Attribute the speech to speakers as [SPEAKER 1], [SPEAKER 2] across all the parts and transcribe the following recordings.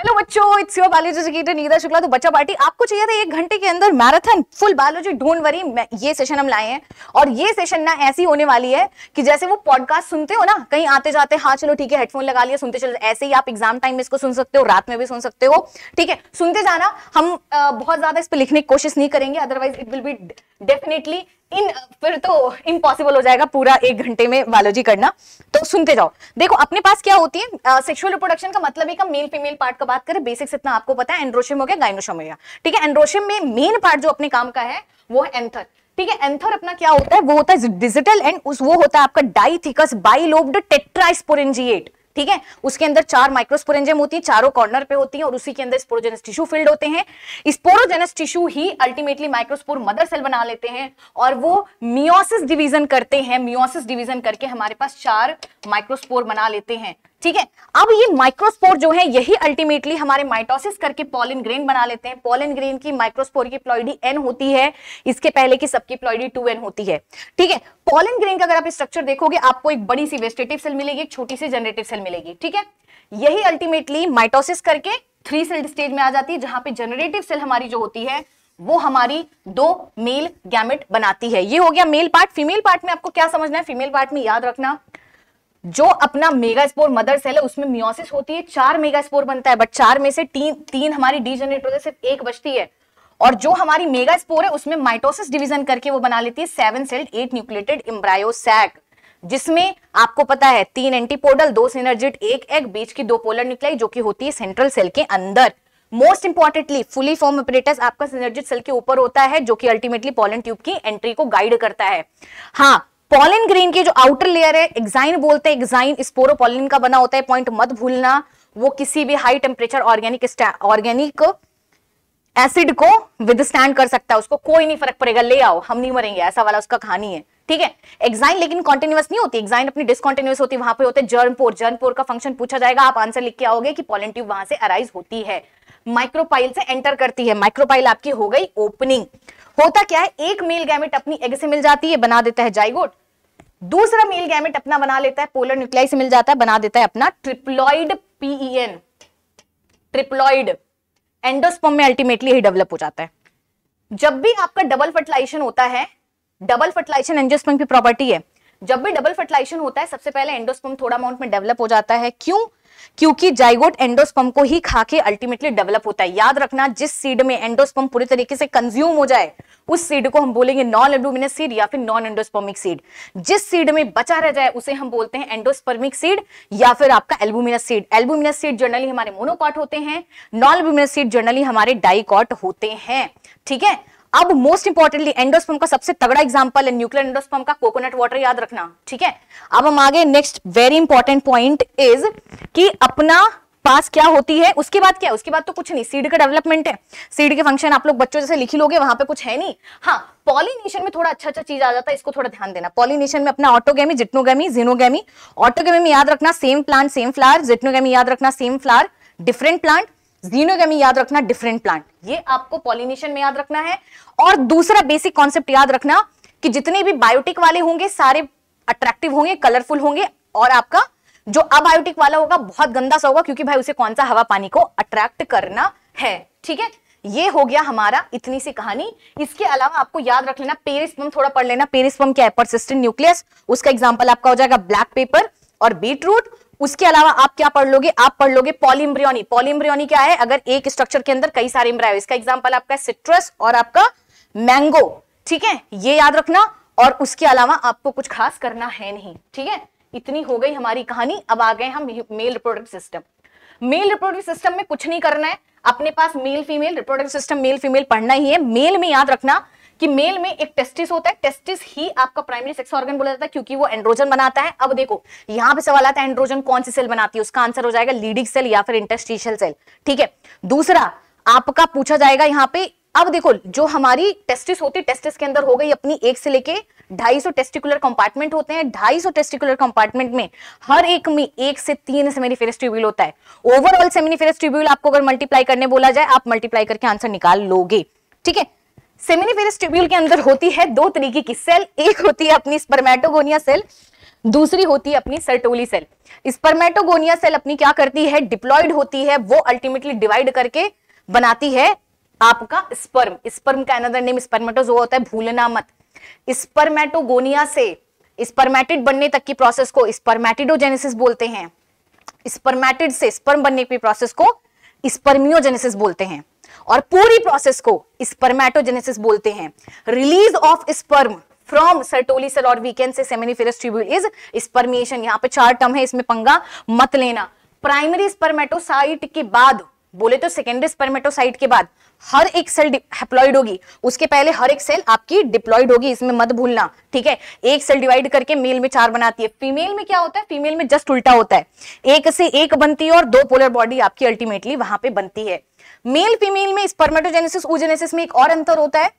[SPEAKER 1] hello बच्चों it's your biology educator Shukla तो बच्चा पार्टी आपको चाहिए था एक घंटे के अंदर marathon full biology don't worry ये सेशन हम लाए हैं और ये सेशन ना ऐसी होने वाली है कि जैसे वो पॉडकास्ट सुनते हो ना कहीं आते जाते हाँ चलो ठीक है हेडफोन लगा लिया सुनते चलो ऐसे ही आप एग्जाम टाइम में इसको सुन सकते हो रात में भी सुन सकते हो ठीक है सुनते जाना हम आ, बहुत ज्यादा इस पर लिखने की कोशिश नहीं करेंगे otherwise it will be definitely in फिर तो इम्पॉसिबल हो जाएगा पूरा एक घंटे में बायोलॉजी करना तो सुनते जाओ देखो अपने पास क्या होती है सेक्सुअल रिप्रोडक्शन का मतलब एक मेल फीमेल पार्ट का बात करें बेसिक्स इतना आपको पता है एंड्रोशियम हो गया गाइनोशियम हो गया ठीक है एंड्रोशियम में मेन पार्ट जो अपने काम का है वो है एंथर ठीक है एंथर अपना क्या होता है वो होता है डिजिटल एंड वो होता है आपका डाई थिकस बाइलोब्ड ठीक है उसके अंदर चार माइक्रोस्पोरेंजियम होती है चारों कॉर्नर पे होती है और उसी के अंदर स्पोरोजेनस टिश्यू फिल्ड होते हैं स्पोरोजेनस टिश्यू ही अल्टीमेटली माइक्रोस्पोर मदर सेल बना लेते हैं और वो मियोसिस डिवीजन करते हैं मियोसिस डिवीजन करके हमारे पास चार माइक्रोस्पोर बना लेते हैं ठीक है अब ये माइक्रोस्पोर जो है यही अल्टीमेटली हमारे माइटोसिस करके पॉलिन ग्रेन बना लेते हैं पॉलिन ग्रेन की माइक्रोस्पोर की प्लॉइडी एन होती है इसके पहले की सबकी प्लॉइडी टू एन होती है ठीक है पॉलिन ग्रेन का अगर आप स्ट्रक्चर देखोगे आपको एक बड़ी सी वेस्टेटिव सेल मिलेगी एक छोटी सी जनरेटिव सेल मिलेगी ठीक है यही अल्टीमेटली माइटोसिस करके थ्री सेल स्टेज में आ जाती है जहां पर जनरेटिव सेल हमारी जो होती है वो हमारी दो मेल गैमेट बनाती है ये हो गया मेल पार्ट फीमेल पार्ट में आपको क्या समझना है फीमेल पार्ट में याद रखना जो अपना मेगा स्पोर मदर सेल है उसमें मियोसिस होती है चार मेगा स्पोर बनता है बट चार में से तीन तीन हमारी डीजनरेट होते सिर्फ एक बचती है और जो हमारी मेगा स्पोर है उसमें माइटोसिस डिवीजन करके वो बना लेती है seven celled eight nucleated embryo sac जिसमें आपको पता है तीन एंटीपोडल दो सिनर्जिट एक एग बीच की दो पोलर निकलाई जो कि होती है सेंट्रल सेल के अंदर most importantly filiform apparatus आपका सिनर्जिट सेल के ऊपर होता है जो कि अल्टीमेटली पॉलन ट्यूब की एंट्री को गाइड करता है हाँ पॉलिन ग्रीन की जो आउटर लेयर है एक्साइन बोलते हैं एक्साइन स्पोरोपोलिन का बना होता है पॉइंट मत भूलना वो किसी भी high temperature organic organic acid को विदस्टैंड कर सकता है उसको कोई नहीं फर्क पड़ेगा ले आओ हम नहीं मरेंगे ऐसा वाला उसका कहानी है ठीक है एग्जाइन लेकिन कॉन्टिन्यूस नहीं होती एग्जाइन अपनी डिसकॉन्टिन्यूस होती है वहां पे होते जर्म पोर पोर का फंक्शन पूछा जाएगा आप आंसर लिख के आओगे कि पॉलन ट्यूब वहां से अराइज होती है माइक्रोपाइल से एंटर करती है माइक्रोपाइल आपकी हो गई ओपनिंग होता क्या है एक मेल गैमेट अपनी एग से मिल जाती है बना देता है जाइगोट दूसरा मील गैमेट अपना बना लेता है पोलर न्यूक्लियाई से मिल जाता है बना देता है अपना ट्रिप्लॉइड पीईएन ट्रिप्लॉइड एंडोस्पर्म में अल्टीमेटली ही डेवलप हो जाता है जब भी आपका डबल फर्टिलाइजेशन होता है डबल फर्टिलाइजेशन एंजियोस्पर्म की प्रॉपर्टी है जब भी डबल फर्टिलाइजेशन होता है सबसे पहले एंडोस्पर्म थोड़ा अमाउंट में डेवलप हो जाता है क्यों क्योंकि जाइगोट एंडोस्पम को ही खा के अल्टीमेटली डेवलप होता है याद रखना जिस सीड में एंडोस्पम पूरी तरीके से कंज्यूम हो जाए उस सीड को हम बोलेंगे नॉन एल्बुमिन सीड या फिर नॉन एंडोस्पर्मिक सीड जिस सीड में बचा रह जाए उसे हम बोलते हैं एंडोस्पर्मिक सीड या फिर आपका albuminous seed albuminous seed generally हमारे मोनोकॉट होते हैं नॉन एल्बुमिनस सीड जनरली हमारे डाइकॉट होते हैं ठीक है अब मोस्ट इंपॉर्टेंटली एंडोस्पम का सबसे तगड़ा एग्जाम्पल है न्यूक्लियर एंडोस्पम का कोकोनट वाटर याद रखना ठीक है अब हम आगे next very important point is कि अपना पास क्या होती है उसके बाद क्या उसके बाद तो कुछ नहीं सीड का डेवलपमेंट है सीड के फंक्शन आप लोग बच्चों जैसे लिखी लोगे वहां पे कुछ है नहीं हाँ पॉलिनेशन में थोड़ा अच्छा अच्छा चीज आ जाता है इसको थोड़ा ध्यान देना पॉलिनेशन में अपना ऑटोगेमी जिटनोगेमी जिनोगेमी ऑटोगेमी में याद रखना same plant same flower geitonogamy याद रखना same flower different plant xenogamy याद रखना डिफरेंट प्लांट ये आपको पॉलिनेशन में याद रखना है और दूसरा बेसिक कॉन्सेप्ट याद रखना कि जितने भी बायोटिक वाले होंगे सारे अट्रैक्टिव होंगे कलरफुल होंगे और आपका जो अबायोटिक वाला होगा बहुत गंदा सा होगा क्योंकि भाई उसे कौन सा हवा पानी को अट्रैक्ट करना है ठीक है ये हो गया हमारा इतनी सी कहानी इसके अलावा आपको याद रख लेना पेरिस्पम थोड़ा पढ़ लेना पेरिस्पम क्या है परसिस्टेंट न्यूक्लियस उसका एग्जाम्पल आपका हो जाएगा ब्लैक पेपर और बीटरूट उसके अलावा आप क्या पढ़ लोगे आप पढ़ लोगे पॉलिम्ब्रियोनी पॉलिम्ब्रियोनी क्या है अगर एक स्ट्रक्चर के अंदर कई सारे इम्ब्रायो इसका एग्जाम्पल आपका सिट्रस और आपका मैंगो ठीक है ये याद रखना और उसके अलावा आपको कुछ खास करना है नहीं ठीक है इतनी हो गई हमारी कहानी अब आ गए हम male reproductive system male reproductive system में कुछ नहीं करना है अपने पास male female reproductive system male female पढ़ना ही है मेल में याद रखना कि मेल में एक टेस्टिस होता है टेस्टिस ही आपका प्राइमरी सेक्स ऑर्गन बोला जाता है क्योंकि वो एंड्रोजन बनाता है अब देखो यहां पे सवाल आता है एंड्रोजन कौन सी सेल बनाती है उसका आंसर हो जाएगा लीडिंग सेल या फिर इंटेस्टिशियल सेल ठीक है दूसरा आपका पूछा जाएगा यहाँ पे अब देखो जो हमारी टेस्टिस होती है टेस्टिस के अंदर हो गई अपनी एक से लेके 250 टेस्टिकुलर कंपार्टमेंट होते हैं 250 टेस्टिकुलर कंपार्टमेंट में हर एक में एक से तीन सेमिनिफेरस ट्यूब्यूल होता है ओवरऑल सेमिनिफेरस ट्यूब्यूल आपको अगर मल्टीप्लाई करने बोला जाए आप मल्टीप्लाई करके आंसर निकाल लोगे ठीक है सेमिनिफेरस ट्यूब्यूल के अंदर होती है दो तरीके की सेल एक होती है अपनी स्पर्मेटोगोनिया सेल दूसरी होती है अपनी सर्टोली सेल स्पर्मेटोगोनिया सेल अपनी क्या करती है डिप्लॉइड होती है वो अल्टीमेटली डिवाइड करके बनाती है आपका स्पर्म स्पर्म का अनदर नेम स्पर्मेटोजो होता है भूलना मत स्पर्मेटोगोनिया से स्पर्मेटिड बनने तक की प्रोसेस को स्पर्मेटिडोजेनेसिस बोलते हैं स्पर्मेटिड से स्पर्म बनने की प्रोसेस को स्पर्मियोजेनेसिस बोलते हैं और पूरी प्रोसेस को स्पर्मेटोजेनेसिस बोलते हैं release of sperm from Sertoli Sertoli cell और वीकेंड से सेमिनिफेरस ट्यूब्यूल इज स्पर्मिएशन यहां पे चार टर्म है इसमें पंगा मत लेना प्राइमरी स्पर्मेटोसाइट के बाद बोले तो सेकेंडरी स्पर्मेटोसाइट के बाद हर एक सेल हेप्लॉइड होगी उसके पहले हर एक सेल आपकी डिप्लॉइड होगी इसमें मत भूलना ठीक है एक सेल डिवाइड करके मेल में चार बनाती है फीमेल में क्या होता है फीमेल में जस्ट उल्टा होता है एक से एक बनती है और दो पोलर बॉडी आपकी अल्टीमेटली वहां पे बनती है मेल फीमेल में स्पर्मेटोजेनेसिस ओजेनेसिस में एक और अंतर होता है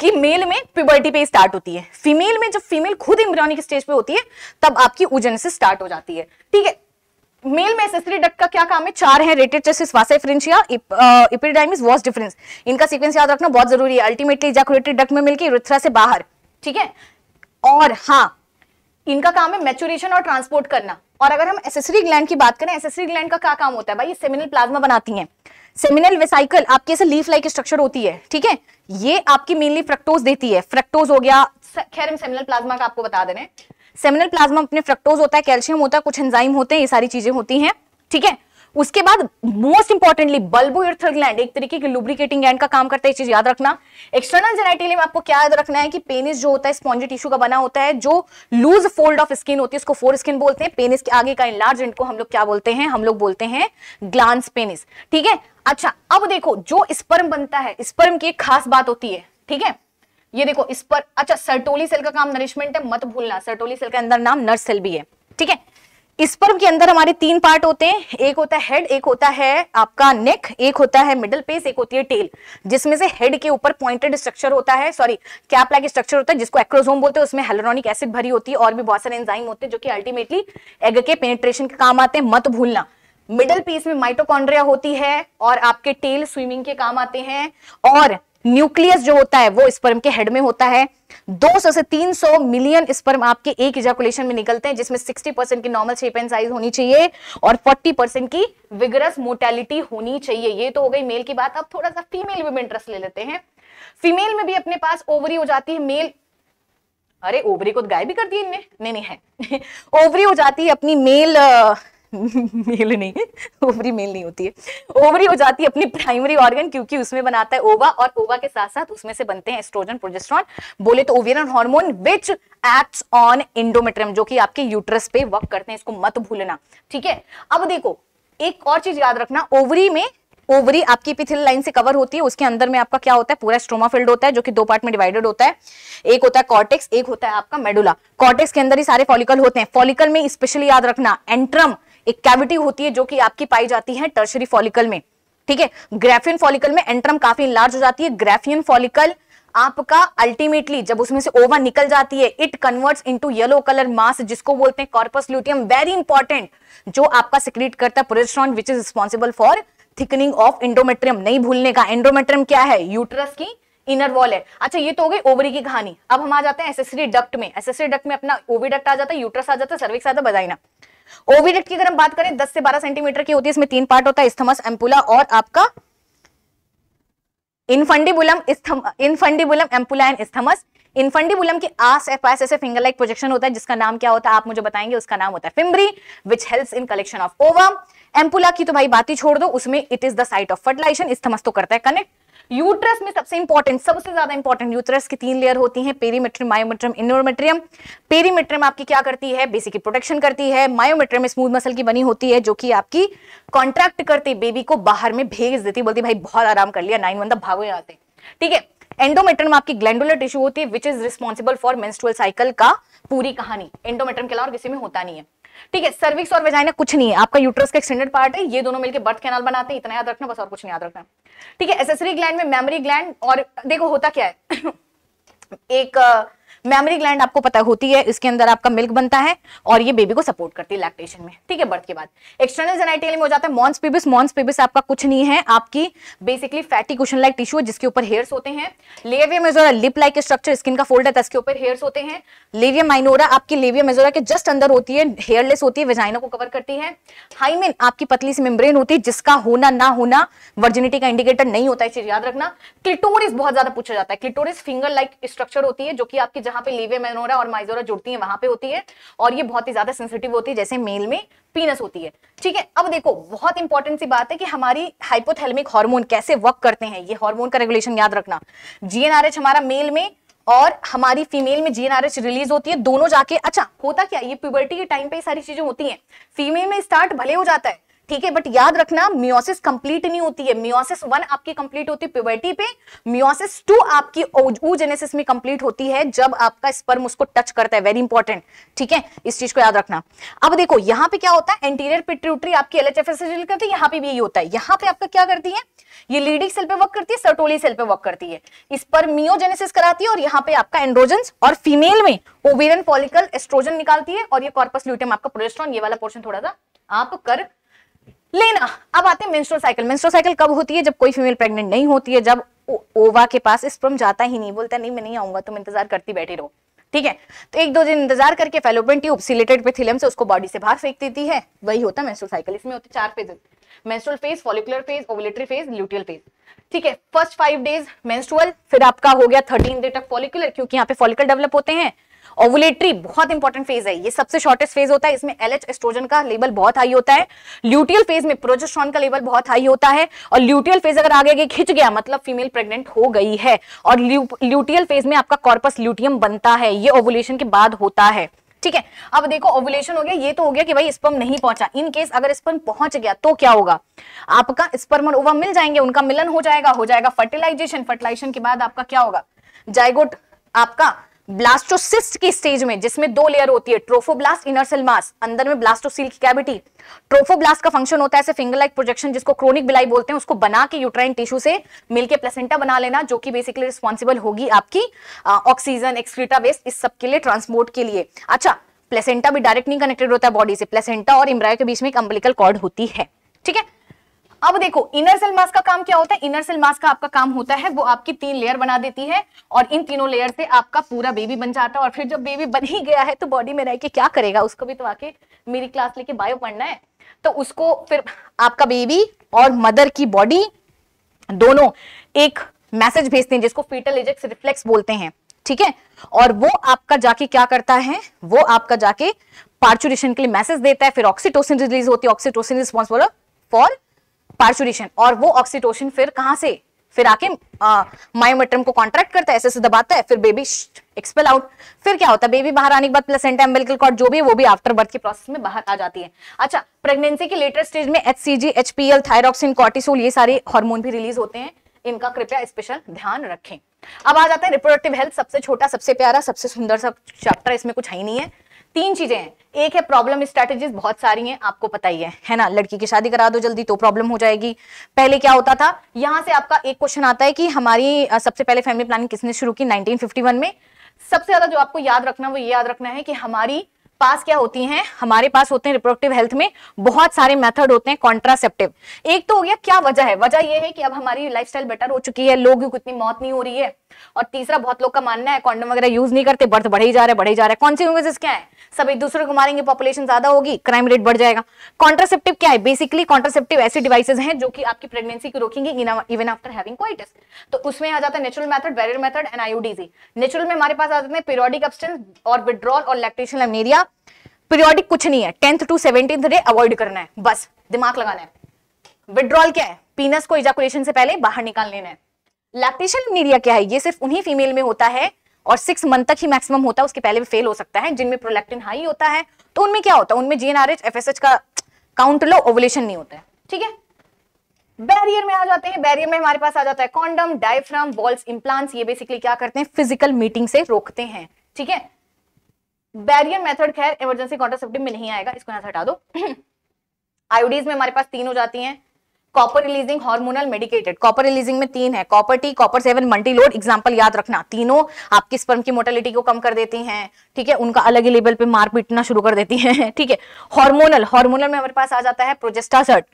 [SPEAKER 1] कि मेल में प्यूबर्टी पे स्टार्ट होती है फीमेल में जब फीमेल खुद इम्ब्रियोनिक स्टेज पे होती है तब आपकी ओजेनेसिस स्टार्ट हो जाती है ठीक है मेल में एसेसरी डक्ट का क्या काम है चार है रेटेड चेसिस vasa efferentia epididymis vas deferens इनका सीक्वेंस याद रखना बहुत जरूरी है अल्टीमेटली इजैकुलेटेड डक्ट में मिलकर यूरेथ्रा से बाहर ठीक है और हाँ इनका काम है मैचुरेशन और ट्रांसपोर्ट करना और अगर हम एसेसरी ग्लैंड की बात करें एसेसरी ग्लैंड का क्या काम होता है भाई ये सेमिनल प्लाज्मा बनाती है सेमिनल वेसाइकल आपकी ऐसे लीफ लाइक स्ट्रक्चर होती है ठीक है ये आपकी मेनली फ्रक्टोज देती है फ्रक्टोज हो गया खैर हम सेमिनल प्लाज्मा का आपको बता दे रहे हैं सेमिनल प्लाज्मा अपने फ्रक्टोज होता है कैल्शियम होता है कुछ एंजाइम होते हैं ये सारी चीजें होती हैं ठीक है उसके बाद most importantly bulbo urethral gland एक तरीके की लुब्रिकेटिंग ग्लैंड का काम करता है चीज याद रखना एक्सटर्नल जेनाइटेलियम आपको क्या याद रखना है कि पेनिस जो होता है स्पॉन्जी टिश्यू का बना होता है जो लूज फोल्ड ऑफ स्किन होती है उसको फोर स्किन बोलते हैं पेनिस के आगे का इनलार्ज एंड को हम लोग क्या बोलते हैं हम लोग बोलते हैं ग्लांस पेनिस ठीक है अच्छा अब देखो जो स्पर्म बनता है स्पर्म की एक खास बात होती है ठीक है ये देखो इस पर अच्छा सर्टोली सेल का काम नरिशमेंट है मत भूलना सर्टोली सेल के अंदर नाम नर्स सेल भी है ठीक है पर्व के अंदर हमारे तीन पार्ट होते हैं एक होता है हेड एक होता है आपका नेक एक होता है मिडल पेस एक होती है टेल जिसमें से हेड के ऊपर पॉइंटेड स्ट्रक्चर होता है सॉरी कैप लाइक स्ट्रक्चर होता है जिसको एक्रोजोम बोलते हैं उसमें हेलोरॉनिक एसिड भरी होती है और भी बहुत सारे एंजाइम होते हैं जो कि अल्टीमेटली एग के पेनिट्रेशन के काम आते हैं मत भूलना मिडल पीस में माइटोकॉन्ड्रिया होती है और आपके टेल स्विमिंग के काम आते हैं और न्यूक्लियस जो होता है वो स्पर्म के हेड में होता है 200 से 300 मिलियन स्पर्म आपके एक इजाकुलेशन में निकलते हैं जिसमें 60 परसेंट की नॉर्मल शेप एंड साइज होनी चाहिए और 40 परसेंट की विगरस मोर्टेलिटी होनी चाहिए ये तो हो गई मेल की बात अब थोड़ा सा फीमेल में इंटरेस्ट ले लेते हैं फीमेल में भी अपने पास ओवरी हो जाती है मेल अरे ओवरी को तो गाय भी कर दी इनमें नहीं नहीं है ओवरी हो जाती है अपनी मेल मेल नहीं ओवरी मेल नहीं होती है ओवरी हो जाती है अपनी प्राइमरी ऑर्गन क्योंकि उसमें बनाता है ओवा और ओवा के साथ साथ उसमें से बनते हैं एस्ट्रोजन प्रोजेस्ट्रॉन बोले तो ovarian hormone which acts on endometrium जो कि आपके यूट्रस पे वर्क करते हैं इसको मत भूलना ठीक है अब देखो एक और चीज याद रखना ओवरी में ओवरी आपकी पिथिल लाइन से कवर होती है उसके अंदर में आपका क्या होता है पूरा स्ट्रोमा फिल्ड होता है जो कि दो पार्ट में डिवाइडेड होता है एक होता है कॉर्टेक्स एक होता है आपका मेडुला कॉर्टेक्स के अंदर ही सारे फॉलिकल होते हैं फॉलिकल में स्पेशली याद रखना एंट्रम एक कैविटी होती है जो कि आपकी पाई जाती है टर्शरी फॉलिकल में ठीक है ग्रेफियन फॉलिकल में एंट्रम काफी लार्ज हो जाती है ग्रेफियन फॉलिकल आपका अल्टीमेटली जब उसमें से ओवा निकल जाती है it converts into yellow colour mass जिसको बोलते हैं कॉर्पस ल्यूटियम वेरी इंपॉर्टेंट जो आपका सिक्रीट करता है progesterone which is responsible for thickening of endometrium नहीं भूलने का एंडोमेट्रियम क्या है यूट्रस की इनर वॉल है अच्छा ये तो हो गई ओवरी की कहानी अब हम आ जाते हैं एसेसरी डक्ट में एसेसरी डक्ट में अपना ओवी डक्ट आ जाता है यूट्रस आ जाता है सर्विक्स आता है बजाइना ओविडेट की अगर हम बात करें 10 से 12 सेंटीमीटर की होती है इसमें तीन पार्ट होता है स्थमस एम्पुला और आपका infundibulum infundibulum ampulla and isthmus infundibulum के आस पास ऐसे फिंगर लाइक प्रोजेक्शन होता है जिसका नाम क्या होता है आप मुझे बताएंगे उसका नाम होता है fimbriae which help in collection of ovum ampulla की तो भाई बात ही छोड़ दो उसमें it is the site of fertilization isthmus तो करता है कनेक्ट यूट्रस में सबसे इंपॉर्टेंट सबसे ज्यादा इंपॉर्टेंट यूट्रस की तीन लेयर होती है पेरीमेट्रियम मायोमेट्रियम इनोमेट्रियम पेरीमेट्रियम आपकी क्या करती है बेसिकली प्रोटेक्शन करती है मायोमेट्रियम स्मूथ मसल की बनी होती है जो कि आपकी कॉन्ट्रैक्ट करती बेबी को बाहर में भेज देती बोलती भाई बहुत आराम कर लिया नाइन मंथ भागो यहाँ से ठीक है एंडोमेट्रम आपकी ग्लैंडुलर टिश्यू होती है which is responsible for menstrual cycle का पूरी कहानी एंडोमेट्रम के अलावा किसी में होता नहीं है ठीक है सर्विक्स और वेजाइना कुछ नहीं है आपका यूट्रस का एक्सटेंडेड पार्ट है ये दोनों मिलकर बर्थ कैनाल बनाते हैं इतना याद रखना बस और कुछ नहीं याद रखना ठीक है एसेसरी ग्लैंड में मेमोरी ग्लैंड और देखो होता क्या है एक uh, मेमरी ग्लैंड आपको पता होती है इसके अंदर आपका मिल्क बनता है और ये बेबी को सपोर्ट करती है लैक्टेशन में ठीक है बर्थ के बाद एक्सटर्नल जेनाइटेलियम हो जाता है मॉन्स पीबिस मॉन्स पीबिस आपका कुछ नहीं है आपकी basically fatty cushion like tissue है जिसके ऊपर हेयर्स होते हैं labium majora lip like structure skin का फोल्ड है तो इसके ऊपर हेयर्स होते हैं लेवियम माइनोरा आपकी लेवियम मेजोरा के जस्ट अंदर होती है हेयरलेस होती है वेजाइना को कवर करती है हाइमेन आपकी पतली सी मेम्ब्रेन होती है जिसका होना ना होना वर्जिनिटी का इंडिकेटर नहीं होता है चीज याद रखना क्लिटोरिस बहुत ज्यादा पूछा जाता है क्लिटोरिस फिंगर लाइक स्ट्रक्चर होती है जो कि आपकी जहां पे लीवे मेनोरा और माइजोरा जुड़ती है वहां पे होती है और ये बहुत ही ज्यादा सेंसिटिव होती है जैसे मेल में पीनस होती है ठीक है अब देखो बहुत इंपॉर्टेंट सी बात है कि हमारी हाइपोथेलमिक हार्मोन कैसे वर्क करते हैं ये हार्मोन का रेगुलेशन याद रखना जीएनआरएच हमारा मेल में और हमारी फीमेल में जीएनआरएच रिलीज होती है दोनों जाके अच्छा होता क्या ये प्यूबर्टी के टाइम पे सारी चीजें होती हैं फीमेल में स्टार्ट भले हो जाता है ठीक है बट याद रखना मियोसिस कंप्लीट नहीं होती है मियोसिस वन आपकी कंप्लीट होती है प्यूबर्टी पे मियोसिस टू आपकी ओजेनेसिस में कंप्लीट होती है जब आपका स्पर्म उसको टच करता है वेरी इंपॉर्टेंट ठीक है इस चीज को याद रखना अब देखो यहां पे क्या होता है एंटीरियर पिट्यूटरी आपकी एल से करती है यहाँ पे भी यही होता है यहाँ पे आपका क्या करती है ये लीडिंग सेल पे वर्क करती है सर्टोली सेल पे वर्क करती है इस पर मियोजेनेसिस कराती है और यहां पे आपका एंड्रोजन और फीमेल में ओवेरियन फॉलिकल एस्ट्रोजन निकालती है और ये कॉर्पस ल्यूटियम आपका प्रोजेस्ट्रॉन ये वाला पोर्शन थोड़ा सा आप कर लेना अब आते हैं मेंस्ट्रुअल साइकिल मेंस्ट्रुअल साइकिल कब होती है जब कोई फीमेल प्रेग्नेंट नहीं होती है जब ओवा के पास स्पर्म जाता ही नहीं बोलता नहीं मैं नहीं आऊंगा तुम इंतजार करती बैठी रहो ठीक है तो एक दो दिन इंतजार करके फेलोपियन ट्यूब सिलेटेड पेथिलियम से उसको बॉडी से बाहर फेंक देती है वही होता मेंस्ट्रुअल साइकिल इसमें होते चार phases menstrual phase follicular phase ovulatory phase luteal phase ठीक है फर्स्ट फाइव डेज मेंस्ट्रुअल फिर आपका हो गया थर्टीन डे तक फॉलिकुलर क्योंकि यहाँ पे फॉलिकल डेवलप होते हैं ओवुलेटरी बहुत इंपॉर्टेंट फेज है ये सबसे शॉर्टेस्ट फेज होता है इसमें एलएच एस्ट्रोजन का लेवल बहुत हाई होता है ल्यूटियल फेज में प्रोजेस्ट्रॉन का लेवल बहुत हाई होता है और ल्यूटियल फेज अगर आगे आगे खिंच गया मतलब फीमेल प्रेग्नेंट हो गई है और ल्यूटियल फेज में आपका कॉर्पस ल्यूटियम बनता है ये ओवुलेशन के बाद होता है ठीक है अब देखो ओवुलेशन हो गया ये तो हो गया कि भाई स्पर्म नहीं पहुंचा इन केस अगर स्पर्म पहुंच गया तो क्या होगा आपका स्पर्म और ओवा मिल जाएंगे उनका मिलन हो जाएगा हो जाएगा फर्टिलाइजेशन फर्टिलाइजेशन के बाद आपका क्या होगा जायगोट आपका ब्लास्टोसिस्ट की स्टेज में जिसमें दो लेयर होती है ट्रोफोब्लास्ट इनर सेल मास अंदर में ब्लास्टोसील की कैविटी ट्रोफोब्लास्ट का फंक्शन होता है ऐसे फिंगर लाइक प्रोजेक्शन जिसको क्रोनिक बिलाई बोलते हैं उसको बना के यूट्राइन टिश्यू से मिलके प्लेसेंटा बना लेना जो कि बेसिकली रिस्पॉन्सिबल होगी आपकी ऑक्सीजन एक्सक्रीटा वेस्ट इस सबके लिए ट्रांसपोर्ट के लिए अच्छा प्लेसेंटा भी डायरेक्ट नहीं कनेक्टेड होता है बॉडी से प्लेसेंटा और इम्ब्रायो के बीच में एक अम्बलिकल कॉर्ड होती है ठीक है अब देखो इनर सेल मास का काम क्या होता है इनर सेल मास का आपका काम होता है वो आपकी तीन लेयर बना देती है और इन तीनों लेयर से आपका पूरा बेबी बन जाता है और फिर जब बेबी बन ही गया है तो बॉडी में रह के क्या करेगा उसको भी तो आके मेरी क्लास लेके बायो पढ़ना है तो उसको फिर आपका बेबी और मदर की बॉडी दोनों एक मैसेज भेजते हैं जिसको फीटल इजेक्ट रिफ्लेक्स बोलते हैं ठीक है और वो आपका जाके क्या करता है वो आपका जाके पार्चुरेशन के लिए मैसेज देता है फिर ऑक्सीटोसिन रिलीज होती है ऑक्सीटोसिन रिस्पॉन्सिबल फॉर पार्चुरेशन और वो ऑक्सीटोशन फिर कहां से फिर आके माइमेट्रम को कॉन्ट्रैक्ट करता है ऐसे से दबाता है फिर बेबी एक्सपेल आउट फिर क्या होता है बेबी बाहर आने के बाद प्लेसेंटा एम्बिलिकल कॉर्ड जो भी है वो भी आफ्टर बर्थ के प्रोसेस में बाहर आ जाती है अच्छा प्रेगनेंसी के लेटर स्टेज में H C G H P L thyroxine cortisol ये सारे हार्मोन भी रिलीज होते हैं इनका कृपया स्पेशल ध्यान रखें अब आ जाते हैं रिप्रोडक्टिव हेल्थ सबसे छोटा सबसे प्यारा सबसे सुंदर सा चैप्टर इसमें कुछ है ही नहीं है तीन चीजें हैं एक है प्रॉब्लम स्ट्रैटेजीज बहुत सारी हैं आपको पता ही है है ना लड़की की शादी करा दो जल्दी तो प्रॉब्लम हो जाएगी पहले क्या होता था यहां से आपका एक क्वेश्चन आता है कि हमारी सबसे पहले फैमिली प्लानिंग किसने शुरू की 1951 में सबसे ज्यादा जो आपको याद रखना वो ये याद रखना है कि हमारी पास क्या होती हैं हमारे पास होते हैं रिप्रोडक्टिव हेल्थ में बहुत सारे मेथड होते हैं कॉन्ट्रासेप्टिव एक तो हो गया क्या वजह है वजह यह है कि अब हमारी लाइफस्टाइल बेटर हो चुकी है लोग इतनी मौत नहीं हो रही है और तीसरा बहुत लोग का मानना है कॉन्डम वगैरह यूज नहीं करते बर्थ बढ़े ही जा रहे बढ़े जा रहे यूजेस क्या है सब एक दूसरे को मारेंगे पॉपुलेशन ज्यादा होगी क्राइम रेट बढ़ जाएगा कॉन्ट्रासेप्टिव क्या है बेसिकली कॉन्ट्रासेप्टिव ऐसे डिवाइसेज हैं जो कि आपकी प्रेगनेंसी को रोकेंगे इवन आफ्टर हैविंग कोइटिस तो उसमें आ जाता है natural method barrier method and IUDs natural में हमारे पास आ जाते हैं पीरियोडिक अब्सटेंस और विड्रॉल और लैक्टेशन एमनेरिया पीरियोडिक कुछ नहीं है tenth to seventeen day avoid करना है बस दिमाग लगाना है विड्रॉल क्या है पीनस को इजाकुलेशन से पहले बाहर निकाल लेना है लैक्टेशन मीरिया क्या है ये सिर्फ उन्हीं फीमेल में होता है और सिक्स मंथ तक ही मैक्सिमम होता है उसके पहले भी फेल हो सकता है जिनमें प्रोलैक्टिन हाई होता है तो उनमें क्या होता है उनमें जीएनआरएच एफएसएच का काउंट लो ओवुलेशन नहीं होता है ठीक है बैरियर में आ जाते हैं बैरियर में हमारे पास आ जाता है कॉन्डम डायफ्राम वॉल्स इम्प्लांट्स ये बेसिकली क्या करते हैं फिजिकल मीटिंग से रोकते हैं ठीक है बैरियर मेथड खैर इमरजेंसी कॉन्ट्रासेप्टिव में नहीं आएगा इसको यहां से हटा दो आयोडीज में हमारे पास तीन हो जाती हैं copper releasing hormonal medicated copper releasing में तीन है copper T copper seven multiload example याद रखना तीनों आपकी स्पर्म की मोटेलिटी को कम कर देती हैं ठीक है उनका अलग ही लेवल पे मार पीटना शुरू कर देती हैं ठीक है हार्मोनल हार्मोनल में हमारे पास आ जाता है प्रोजेस्टासर्ट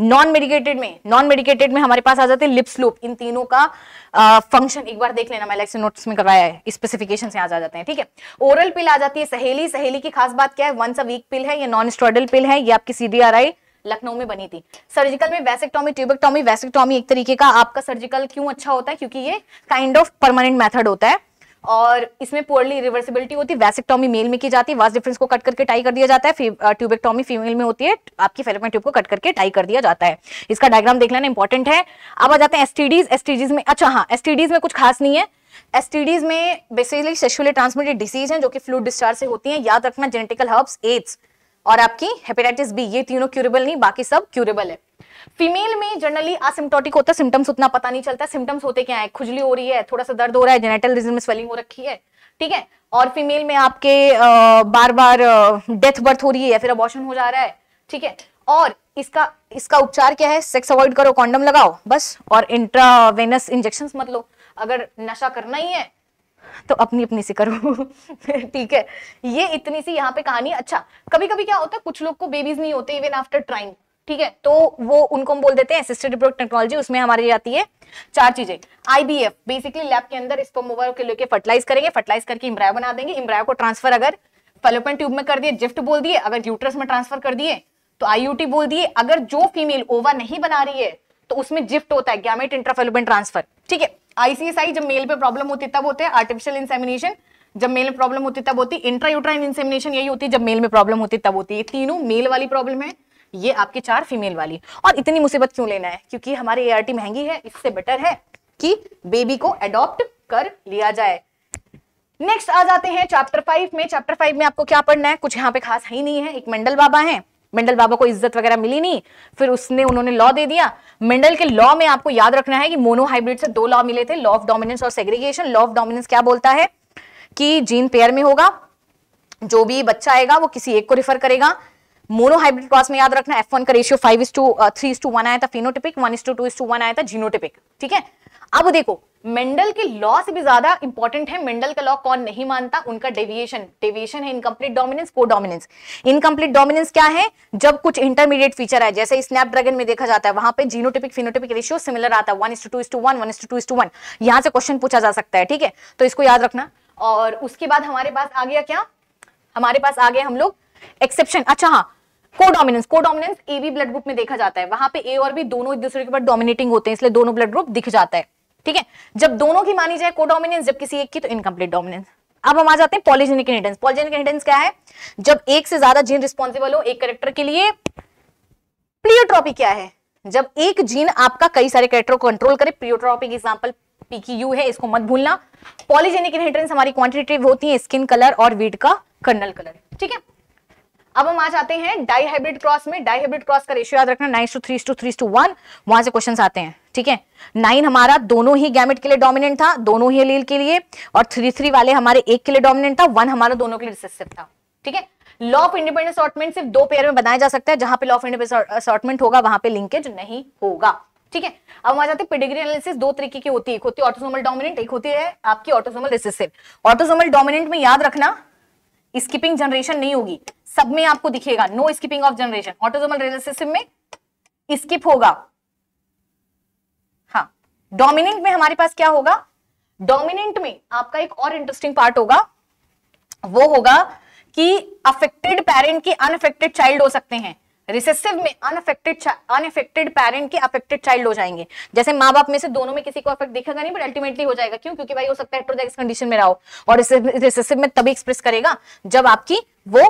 [SPEAKER 1] नॉन मेडिकेटेड में नॉन मेडिकेटेड में हमारे पास आ जाते हैं लिप स्लोप इन तीनों का फंक्शन एक बार देख लेना मैं लेक्चर नोट्स में करवाया है स्पेसिफिकेशन से आ जा जाते हैं ठीक है ओरल पिल आ जाती है सहेली सहेली की खास बात क्या है वंस अ वीक पिल है या नॉन स्ट्रॉडल पिल है या आपकी सीडीआरआई लखनऊ में बनी थी सर्जिकल में वैसेक्टॉमी ट्यूबेक्टॉमी वैसेक्टॉमी एक तरीके का आपका सर्जिकल क्यों अच्छा होता है क्योंकि ये काइंड ऑफ परमानेंट मेथड होता है और इसमें पोअरली रिवर्सिबिलिटी होती है वैसेक्टॉमी मेल में की जाती है वास डिफरेंस को कट करके टाई कर दिया जाता है ट्यूबेक्टॉमी फीमेल uh, में होती है आपकी फेलोपियन ट्यूब को कट करके टाई कर दिया जाता है इसका डायग्राम देख लेना इंपॉर्टेंट है अब आ जाते हैं एसटीडीज एसटीडीज में अच्छा हाँ एसटीडीज में कुछ खास नहीं है एसटीडीज में बेसिकली सेक्सुअली ट्रांसमिटेड डिसीज है जो कि फ्लूड डिस्चार्ज से होती है याद रखना जेनेटिकल हर्ब्स एड्स और आपकी हेपेटाइटिस बी ये तीनों क्यूरेबल नहीं बाकी सब क्यूरेबल है फीमेल में जनरली असिम्टोटिक होता है सिम्टम्स उतना पता नहीं चलता सिम्टम्स होते क्या है खुजली हो रही है थोड़ा सा दर्द हो रहा है जेनेटल रीजन में स्वेलिंग हो रखी है ठीक है और फीमेल में आपके बार बार डेथ बर्थ हो रही है या फिर अबॉर्शन हो जा रहा है ठीक है और इसका इसका उपचार क्या है सेक्स अवॉइड करो कॉन्डम लगाओ बस और इंट्रावेनस इंजेक्शन मत लो अगर नशा करना ही है तो अपनी अपनी से करो ठीक है ये इतनी सी यहाँ पे कहानी अच्छा कभी कभी क्या होता है कुछ लोग को तो बेबीज नहीं होते इवन आफ्टर ट्राइंग ठीक है तो वो उनको हम बोल देते हैं असिस्टेड रिप्रोडक्ट टेक्नोलॉजी उसमें हमारी आती है चार चीजें आईबीएफ बेसिकली लैब के अंदर इसको ओवर के लेके फर्टिलाइज करेंगे फर्टिलाइज करके इम्ब्रायो बना देंगे इम्ब्रायो को ट्रांसफर अगर फेलोपन ट्यूब में कर दिए जिफ्ट बोल दिए अगर यूट्रस में ट्रांसफर कर दिए तो आईयूटी बोल दिए अगर जो फीमेल ओवा नहीं बना रही है तो उसमें जिफ्ट होता है गैमेट इंट्राफेलोपन ट्रांसफर ठीक है आईसीएसआई जब मेल पे प्रॉब्लम होती तब होते हैं आर्टिफिशियल इंसेमिनेशन जब मेल में प्रॉब्लम होती तब होती इंट्रा यूट्राइन इंसेमिनेशन यही होती जब मेल में प्रॉब्लम होती तब होती है तीनों मेल वाली प्रॉब्लम है ये आपके चार फीमेल वाली और इतनी मुसीबत क्यों लेना है क्योंकि हमारी टी महंगी है इससे बेटर है कि बेबी को एडॉप्ट कर लिया जाए नेक्स्ट आ जाते हैं चैप्टर फाइव में चैप्टर फाइव में आपको क्या पढ़ना है कुछ यहाँ पे खास है ही नहीं है एक मंडल बाबा है मेंडल बाबा को इज्जत वगैरह मिली नहीं फिर उसने उन्होंने लॉ दे दिया मेंडल के लॉ में आपको याद रखना है कि मोनोहाइब्रिड से दो लॉ मिले थे लॉ ऑफ डोमिनेंस और सेग्रीगेशन लॉ ऑफ डोमिनेंस क्या बोलता है कि जीन पेयर में होगा जो भी बच्चा आएगा वो किसी एक को रेफर करेगा मोनोहाइब्रिड क्रॉस में याद रखना एफ वन का ratio five is to three is to one आया था phenotypic one is to two is to one आया था जीनोटिपिक ठीक है अब देखो मेंडल के लॉ से भी ज्यादा इंपॉर्टेंट है मेंडल का लॉ कौन नहीं मानता उनका डेविएशन डेविएशन है इनकम्प्लीट डोमिनेंस को डोमिनेंस इनकम्प्लीट डोमिनेंस क्या है जब कुछ इंटरमीडिएट फीचर है जैसे स्नैपड्रैगन में देखा जाता है वहां पे जीनोटिपिक फिनोटिपिक रेशियो सिमिलर आता है one is two is to one one is two is to one यहां से क्वेश्चन पूछा जा सकता है ठीक है तो इसको याद रखना और उसके बाद हमारे पास आ गया क्या हमारे पास आ गए हम लोग एक्सेप्शन अच्छा हाँ codominance codominance A B blood group में देखा जाता है वहां पे ए और बी दोनों एक दूसरे के ऊपर डोमिनेटिंग होते हैं इसलिए दोनों ब्लड ग्रुप दिख जाता है ठीक है जब दोनों की मानी जाए कोडोमिनेंस जब किसी एक की तो इनकम्प्लीट डोमिनेंस अब हम आ जाते हैं पॉलीजेनिक इनहेरिटेंस पॉलीजेनिक इनहेरिटेंस क्या है जब एक से ज्यादा जीन रिस्पॉन्सिबल हो एक करेक्टर के लिए प्लियोट्रॉपी क्या है जब एक जीन आपका कई सारे करेक्टर को कंट्रोल करे प्रियोट्रॉपिक एग्जाम्पल पीक्यू है इसको मत भूलना पॉलीजेनिक इनहेरिटेंस हमारी क्वांटिटेटिव होती है स्किन कलर और वीट का कर्नल कलर ठीक है अब हम आ जाते हैं डाईहाइब्रिड क्रॉस में डाईहाइब्रिड क्रॉस का रेशियो याद रखना nine to three to three to one वहां से क्वेश्चन आते हैं ठीक है नाइन हमारा दोनों ही गैमेट के लिए डोमिनेंट था दोनों ही एलील के लिए और थ्री थ्री वाले हमारे एक के लिए डोमिनेंट था वन हमारा दोनों के लिए रिसेसिव था ठीक है लॉ ऑफ इंडिपेंडेंस असॉटमेंट सिर्फ दो पेयर में बनाया जा सकता है जहां पे लॉ ऑफ इंडिपेंडेंस असॉटमेंट होगा वहां पे लिंकेज नहीं होगा ठीक है अब हम आ जाते हैं पिडिग्री एनालिसिस दो तरीके की होती है एक होती है ऑटोसोमल डोमिनेंट एक होती है आपकी ऑटोसोमल रिसेसिव ऑटोसोमल डोमिनेंट में याद रखना स्किपिंग जनरेशन नहीं होगी सब में आपको दिखेगा no skipping of generation autosomal recessive में स्किप होगा डोमिनेंट में हमारे पास क्या होगा डोमिनेंट में आपका एक और इंटरेस्टिंग पार्ट होगा वो होगा कि अफेक्टेड पेरेंट के अनफेक्टेड चाइल्ड हो सकते हैं रिसेसिव में अनफेक्टेड अनफेक्टेड पेरेंट के अफेक्टेड चाइल्ड हो जाएंगे जैसे माँ बाप में से दोनों में किसी को अफेक्ट दिखेगा नहीं बट अल्टीमेटली हो जाएगा क्यों क्योंकि भाई हो सकता है हेट्रोजाइगस कंडीशन में रहो और रिसेसिव में तभी एक्सप्रेस करेगा जब आपकी वो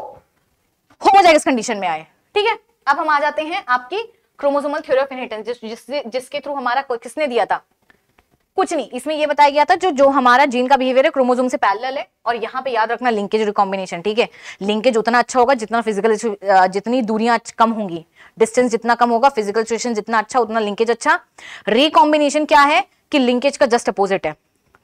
[SPEAKER 1] होमोजाइगस कंडीशन में आए ठीक है अब हम आ जाते हैं आपकी क्रोमोसोमल थ्योरी ऑफ इनहेरिटेंस जिस, जिसके थ्रू हमारा किसने दिया था कुछ नहीं इसमें यह बताया गया था जो जो हमारा जीन का बिहेवियर है क्रोमोसोम से पैरेलल है और यहाँ पे याद रखना लिंकेज रिकॉम्बिनेशन ठीक है लिंकेज उतना अच्छा होगा जितना फिजिकल जितनी दूरियां कम होंगी डिस्टेंस जितना कम होगा फिजिकल सिचुएशन जितना अच्छा उतना लिंकेज अच्छा रिकॉम्बिनेशन क्या है कि लिंकेज का जस्ट अपोजिट है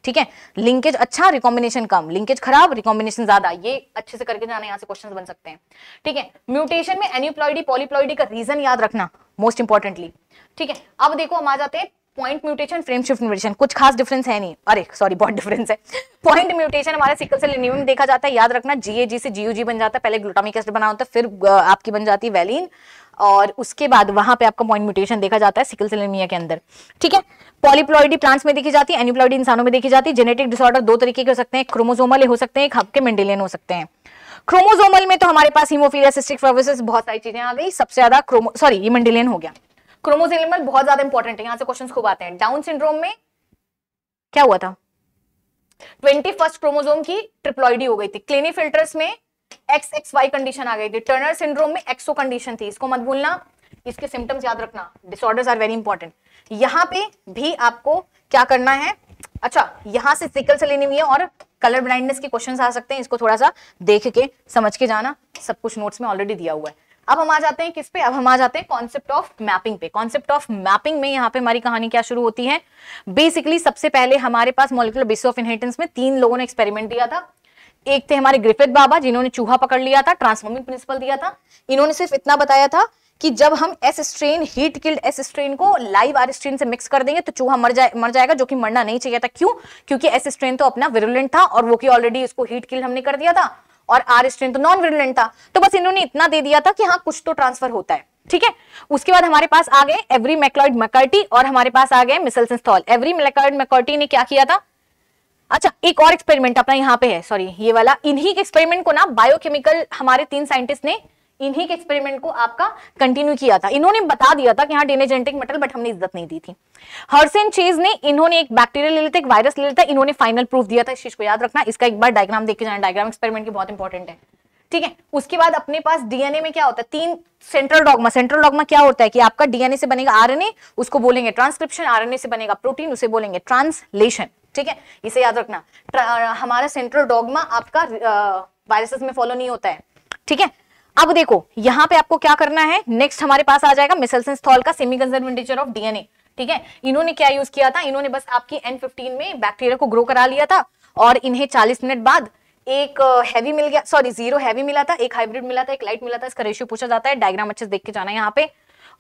[SPEAKER 1] ठीक है लिंकेज अच्छा रिकॉम्बिनेशन कम लिंकेज खराब रिकॉम्बिनेशन ज्यादा ये अच्छे से करके जाना यहाँ से क्वेश्चन बन सकते हैं ठीक है म्यूटेशन में एन्यूप्लॉइडी पॉलीप्लॉइडी का रीजन याद रखना मोस्ट इंपॉर्टेंटली ठीक है अब देखो हम आ जाते हैं point mutation frameshift mutation कुछ खास डिफरेंस है नहीं अरे सॉरी बहुत डिफरेंस है पॉइंट म्यूटेशन हमारे सिकल सेल एनीमिया में देखा जाता है याद रखना जीएजी से जीयूजी बन जाता है पहले ग्लूटामिक एसिड बना होता है फिर आपकी बन जाती है वैलिन और उसके बाद वहां पे आपका पॉइंट म्यूटेशन देखा जाता है सिकल सेलेमिया के अंदर ठीक है पॉलीप्लॉइडी प्लांट्स में देखी जाती है एनिप्लॉइडी इंसानों में देखी जाती है जेनेटिक डिसऑर्डर दो तरीके के हो सकते हैं क्रोमोजोमल हो सकते हैं हब के मेंडेलियन हो सकते हैं क्रोमोजोमल में तो हमारे पास हिमोफीलिया सिस्टिक फाइब्रोसिस बहुत सारी चीजें आ गई सबसे ज्यादा क्रोमो सॉरी ये मंडिलियन हो गया क्रोमोजोमल बहुत ज्यादा इंपॉर्टेंट है यहां से क्वेश्चंस खूब आते हैं डाउन सिंड्रोम में क्या हुआ था ट्वेंटी फर्स्ट क्रोमोजोम की ट्रिप्लॉइडी हो गई थी क्लिनी फिल्टर्स में एक्स एक्स वाई कंडीशन आ गई थी टर्नर सिंड्रोम में एक्सो कंडीशन थी इसको मत भूलना इसके सिम्टम्स याद रखना डिसऑर्डर्स आर वेरी इंपॉर्टेंट यहां पे भी आपको क्या करना है अच्छा यहां से सिकल से लेनी हुई है और कलर ब्लाइंडनेस के क्वेश्चन आ सकते हैं इसको थोड़ा सा देख के समझ के जाना सब कुछ नोट्स में ऑलरेडी दिया हुआ है अब हम आ जाते हैं किस पे अब हम आ जाते हैं कॉन्सेप्ट ऑफ मैपिंग पे कॉन्सेप्ट ऑफ मैपिंग में यहाँ पे हमारी कहानी क्या शुरू होती है बेसिकली सबसे पहले हमारे पास मोलिकुलर बेस ऑफ इनहेरिटेंस में तीन लोगों ने एक्सपेरिमेंट दिया था एक थे हमारे ग्रिफिथ बाबा जिन्होंने चूहा पकड़ लिया था ट्रांसफॉर्मिंग प्रिंसिपल दिया था इन्होंने सिर्फ इतना बताया था कि जब हम S strain heat killed S strain को लाइव आर स्ट्रेन से मिक्स कर देंगे तो चूहा मर जाए मर जाएगा जो कि मरना नहीं चाहिए था क्यों क्योंकि एस स्ट्रेन तो अपना विरुलेंट था और वो कि ऑलरेडी इसको हीट किल्ड हमने कर दिया था और आर स्ट्रेन तो नॉन विरुलेंट था तो बस इन्होंने इतना दे दिया था कि हाँ कुछ तो ट्रांसफर होता है ठीक है उसके बाद हमारे पास आ गए एवरी मैकलॉइड मैकर्टी और हमारे पास आ गए मिसल स्थॉल एवरी मैक्लॉइड मैकर्टी ने क्या किया था अच्छा एक और एक्सपेरिमेंट अपना यहाँ पे है सॉरी ये वाला इन्हीं के एक्सपेरिमेंट को ना बायोकेमिकल हमारे तीन साइंटिस्ट ने इन्हीं के एक्सपेरिमेंट को आपका कंटिन्यू किया था इन्होंने बता दिया था कि हाँ डीएनए जेनेटिक बट हमने इज्जत नहीं दी थी हर्सन चीज ने इन्होंने एक बैक्टीरिया ले लेता एक वायरस ले लेता इन्होंने फाइनल प्रूफ दिया था इस चीज को याद रखना इसका एक बार डायग्राम देख के जाना डायग्राम एक्सपेरिमेंट की बहुत इंपॉर्टेंट है ठीक है उसके बाद अपने पास डीएनए में क्या होता है तीन सेंट्रल डॉगमा सेंट्रल डॉगमा क्या होता है कि आपका डीएनए से बनेगा आरएनए उसको बोलेंगे ट्रांसक्रिप्शन आरएनए से बनेगा प्रोटीन उसे बोलेंगे ट्रांसलेशन ठीक है इसे याद रखना हमारा सेंट्रल डॉगमा आपका वायरसेस में फॉलो नहीं होता है ठीक है अब देखो यहाँ पे आपको क्या करना है नेक्स्ट हमारे पास आ जाएगा मिसल्सन स्थल का सेमी कंजर्वेंटेचर ऑफ डीएनए ठीक है इन्होंने क्या यूज किया था इन्होंने बस आपकी एन फिफ्टीन में बैक्टीरिया को ग्रो करा लिया था और इन्हें चालीस मिनट बाद एक हैवी मिल गया सॉरी जीरो हैवी मिला था एक हाइब्रिड मिला था एक लाइट मिला था इसका रेशियो पूछा जाता है डायग्राम अच्छे से देख के जाना है यहाँ पे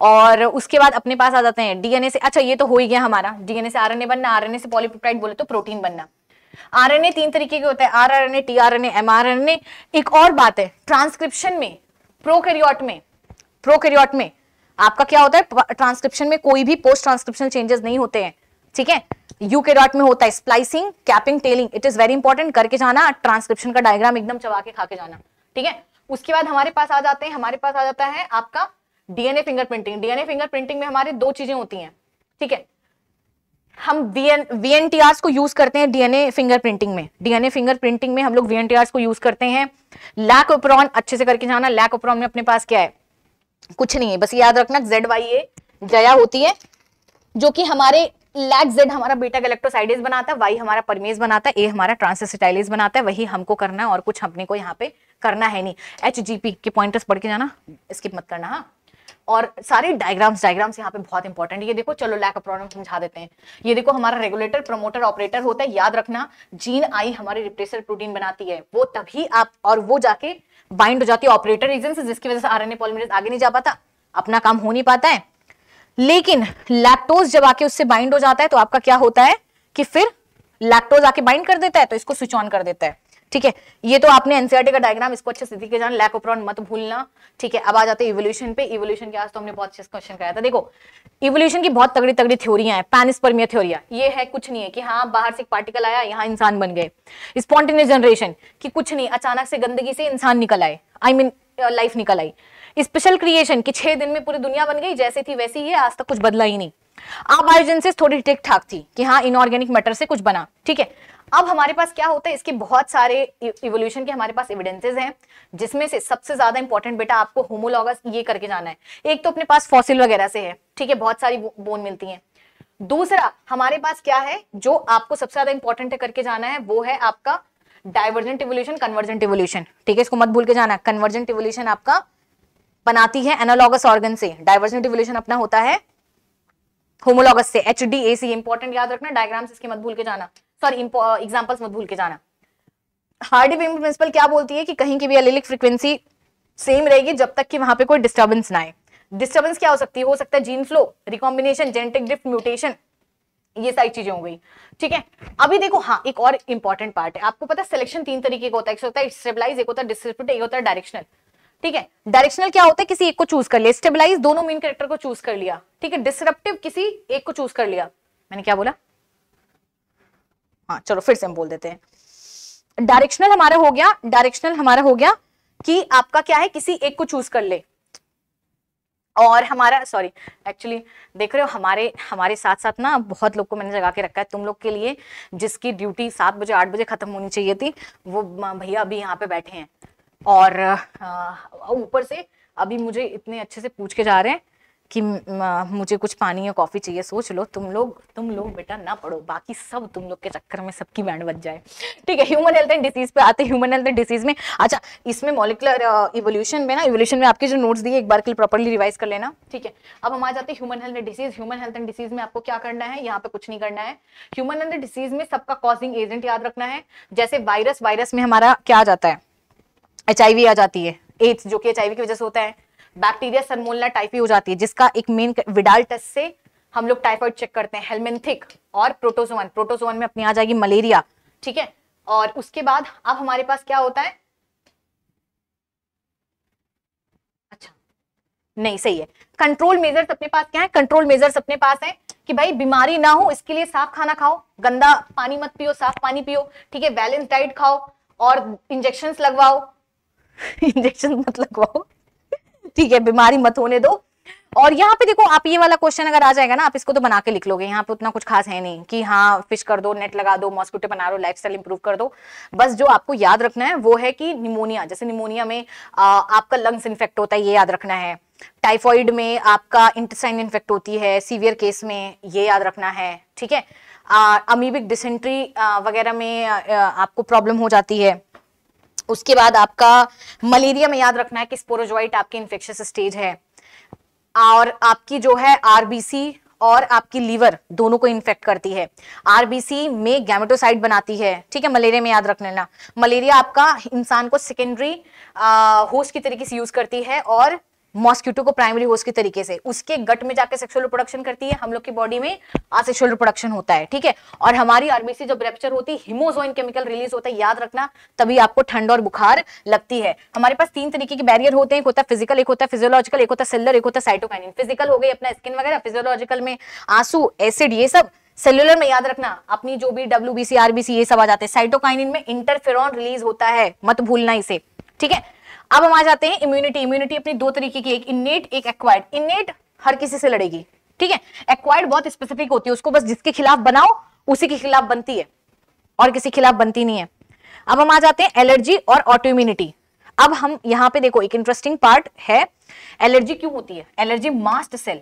[SPEAKER 1] और उसके बाद अपने पास आ जाते हैं डीएनए से अच्छा ये तो हो ही गया हमारा डीएनए से आरएनए बनना आरएनए से पॉलीपेप्टाइड बोले तो प्रोटीन बनना आरएनए तीन तरीके के होते हैं आरआरएनए टीआरएनए एमआरएनए एक और बात है ट्रांसक्रिप्शन में प्रोकैरियोट में प्रोकैरियोट में आपका क्या होता है ट्रांसक्रिप्शन में कोई भी पोस्ट ट्रांसक्रिप्शन चेंजेस नहीं होते हैं ठीक है यूकेरियोट में होता है splicing capping tailing it is very important करके जाना ट्रांसक्रिप्शन का डायग्राम एकदम चबा के खा के जाना ठीक है उसके बाद हमारे पास आ जाते हैं हमारे पास आ जाता है आपका DNA fingerprinting DNA fingerprinting में हमारे दो चीजें होती हैं ठीक है हम वीएनटीआरस को यूज करते हैं डीएनए फिंगर प्रिंटिंग में डीएनए फिंगर प्रिंटिंग में हम लोग वी को यूज करते हैं लैक ओप्रॉन अच्छे से करके जाना लैक ओप्रॉन में अपने पास क्या है कुछ नहीं है बस याद रखना जेड वाई ए जया होती है जो कि हमारे लैक जेड हमारा बीटा गलेक्टोसाइडेज बनाता है वाई हमारा परमेज बनाता है ए हमारा ट्रांसिस बनाता है वही हमको करना है और कुछ अपने को यहाँ पे करना है नहीं एच के पॉइंट पढ़ के जाना स्किप मत करना हाँ और सारे डायग्राम्स डायग्राम्स यहाँ पे बहुत इंपॉर्टेंट ये देखो चलो लैक ऑफ प्रॉब्लम समझा देते हैं ये देखो हमारा रेगुलेटर प्रमोटर ऑपरेटर होता है याद रखना जीन आई हमारे रिप्लेसर प्रोटीन बनाती है वो तभी आप और वो जाके बाइंड हो जाती है ऑपरेटर रीजन से जिसकी वजह से आर एन आगे नहीं जा पाता अपना काम हो नहीं पाता है लेकिन लैक्टोज जब आके उससे बाइंड हो जाता है तो आपका क्या होता है कि फिर लैक्टोज आके बाइंड कर देता है तो इसको स्विच ऑन कर देता है ठीक है ये तो आपने एनसीआरटी e का डायग्राम इसको अच्छे से के जाना लैक ओप्रॉन मत भूलना ठीक है अब आ जाते हैं इवोल्यूशन पे इवोल्यूशन के आज तो हमने बहुत अच्छे क्वेश्चन कराया था देखो इवोल्यूशन की बहुत तगड़ी तगड़ी थ्योरियां हैं पैनिस्पर्मिया थ्योरिया ये है कुछ नहीं है कि हाँ बाहर से एक पार्टिकल आया यहाँ इंसान बन गए स्पॉन्टेनियस जनरेशन की कुछ नहीं अचानक से गंदगी से इंसान निकल आए आई मीन लाइफ निकल आई स्पेशल क्रिएशन की छह दिन में पूरी दुनिया बन गई जैसे थी वैसी ही आज तक कुछ बदला ही नहीं आप बायोजेंसिस थोड़ी ठीक ठाक थी कि हाँ इनऑर्गेनिक मैटर से कुछ बना ठीक है अब हमारे पास क्या होता है इसके बहुत सारे इवोल्यूशन के हमारे पास एविडेंसेस हैं जिसमें से सबसे ज्यादा इंपॉर्टेंट बेटा आपको होमोलॉगस ये करके जाना है एक तो अपने पास फॉसिल वगैरह से है ठीक है बहुत सारी बोन मिलती है दूसरा हमारे पास क्या है जो आपको सबसे ज्यादा इंपॉर्टेंट करके जाना है वो है आपका डाइवर्जेंट इवोल्यूशन कन्वर्जेंट इवोल्यूशन ठीक है इसको मत भूल के जाना कन्वर्जेंट इवोल्यूशन आपका बनाती है एनालॉगस ऑर्गन से डाइवर्जेंट इवोल्यूशन अपना होता है होमोलॉगस से H D A C important याद रखना डायग्राम्स इसके मत भूल के जाना सॉरी एग्जाम्पल्स uh, मत भूल के जाना हार्डी बीम प्रिंसिपल क्या बोलती है कि कहीं की भी अलिलिक फ्रिक्वेंसी सेम रहेगी जब तक कि वहां पे कोई डिस्टर्बेंस ना आए डिस्टर्बेंस क्या हो सकती है हो सकता है gene flow recombination genetic drift mutation ये सारी चीजें हो गई ठीक है अभी देखो हाँ एक और इंपॉर्टेंट पार्ट है आपको पता है सिलेक्शन तीन तरीके का होता है एक होता है स्टेबलाइज एक होता है डिस्ट्रीब्यूट एक होता है डायरेक्शनल ठीक है डायरेक्शनल क्या होता है किसी एक को चूज कर लिया स्टेबलाइज दोनों मेन कैरेक्टर को चूज कर लिया ठीक है डिस्ट्रप्टिव किसी एक को चूज कर लिया मैंने क्या बोला हाँ चलो फिर से हम बोल देते हैं डायरेक्शनल हमारा हो गया डायरेक्शनल हमारा हो गया कि आपका क्या है किसी एक को चूज कर ले और हमारा सॉरी एक्चुअली देख रहे हो हमारे हमारे साथ साथ ना बहुत लोग को मैंने जगा के रखा है तुम लोग के लिए जिसकी ड्यूटी सात बजे आठ बजे खत्म होनी चाहिए थी वो भैया अभी यहाँ पे बैठे हैं और ऊपर से अभी मुझे इतने अच्छे से पूछ के जा रहे हैं कि मुझे कुछ पानी या कॉफ़ी चाहिए सोच लो तुम लोग तुम लोग बेटा ना पढ़ो बाकी सब तुम लोग के चक्कर में सबकी बैंड बच जाए ठीक है ह्यूमन हेल्थ एंड डिसीज पे आते ह्यूमन हेल्थ एंड डिसीज में अच्छा इसमें मॉलिकुलर इवोल्यूशन में ना इवोल्यूशन में आपके जो नोट्स दिए एक बार के लिए प्रॉपरली रिवाइज कर लेना ठीक है अब हम आ जाते हैं human health and disease human health and disease में आपको क्या करना है यहाँ पे कुछ नहीं करना है ह्यूमन हेल्थ डिसीज में सबका कॉजिंग एजेंट याद रखना है जैसे वायरस वायरस में हमारा क्या आ जाता है एच आ जाती है एड्स जो कि एच की वजह से होता है बैक्टीरिया सनमोलना टाइफी हो जाती है जिसका एक मेन विडाल टेस्ट से हम लोग टाइफाइड चेक करते हैं हेलमेंथिक और प्रोटोजोन प्रोटोजोन में अपनी आ जाएगी मलेरिया ठीक है और उसके बाद अब हमारे पास क्या होता है अच्छा, नहीं सही है कंट्रोल मेजर्स अपने पास क्या है कंट्रोल मेजर्स अपने पास है कि भाई बीमारी ना हो इसके लिए साफ खाना खाओ गंदा पानी मत पियो साफ पानी पियो ठीक है बैलेंस डाइट खाओ और इंजेक्शन लगवाओ इंजेक्शन मत लगवाओ ठीक है बीमारी मत होने दो और यहाँ पे देखो आप ये वाला क्वेश्चन अगर आ जाएगा ना आप इसको तो बना के लिख लोगे यहाँ पे उतना कुछ खास है नहीं कि हाँ फिश कर दो नेट लगा दो मॉस्किटो बना दो लाइफ स्टाइल इंप्रूव कर दो बस जो आपको याद रखना है वो है कि निमोनिया जैसे निमोनिया में आ, आपका लंग्स इन्फेक्ट होता है ये याद रखना है टाइफॉइड में आपका इंटेस्टाइन इन्फेक्ट होती है सीवियर केस में ये याद रखना है ठीक है अमीबिक डिसेंट्री वगैरह में आ, आपको प्रॉब्लम हो जाती है उसके बाद आपका मलेरिया में याद रखना है कि स्पोरोजोइट आपकी इन्फेक्शियस स्टेज है और आपकी जो है आरबीसी और आपकी लीवर दोनों को इन्फेक्ट करती है आरबीसी में गैमेटोसाइड बनाती है ठीक है मलेरिया में याद रख लेना मलेरिया आपका इंसान को सेकेंडरी होस्ट की तरीके से यूज करती है और मॉस्किटो को प्राइमरी होस्ट के तरीके से उसके गट में जाकर सेक्सुअल रिप्रोडक्शन करती है हम लोग की बॉडी में असेक्सुअल रिप्रोडक्शन होता है ठीक है और हमारी आरबीसी जब रेप्चर होती है हिमोजोइन केमिकल रिलीज होता है याद रखना तभी आपको ठंड और बुखार लगती है हमारे पास तीन तरीके के बैरियर होते हैं एक होता है फिजिकल एक होता है फिजियोलॉजिकल एक होता है सेलर एक होता है साइटोकाइनिन फिजिकल हो गई अपना स्किन वगैरह फिजियोलॉजिकल में आंसू एसिड ये सब सेलुलर में याद रखना अपनी जो भी डब्ल्यू बी सी आरबीसी ये सब आ जाते हैं साइटोकाइनिन में इंटरफेरॉन रिलीज होता है मत भूलना इसे ठीक है अब हम आ जाते हैं इम्यूनिटी इम्यूनिटी अपनी दो तरीके की एक इन्नेट एक एक्वायर्ड इन्नेट हर किसी से लड़ेगी ठीक है एक्वायर्ड बहुत स्पेसिफिक होती है उसको बस जिसके खिलाफ बनाओ उसी के खिलाफ बनती है और किसी के खिलाफ बनती नहीं है अब हम आ जाते हैं एलर्जी और ऑटो इम्यूनिटी अब हम यहाँ पे देखो एक इंटरेस्टिंग पार्ट है एलर्जी क्यों होती है allergy mast cell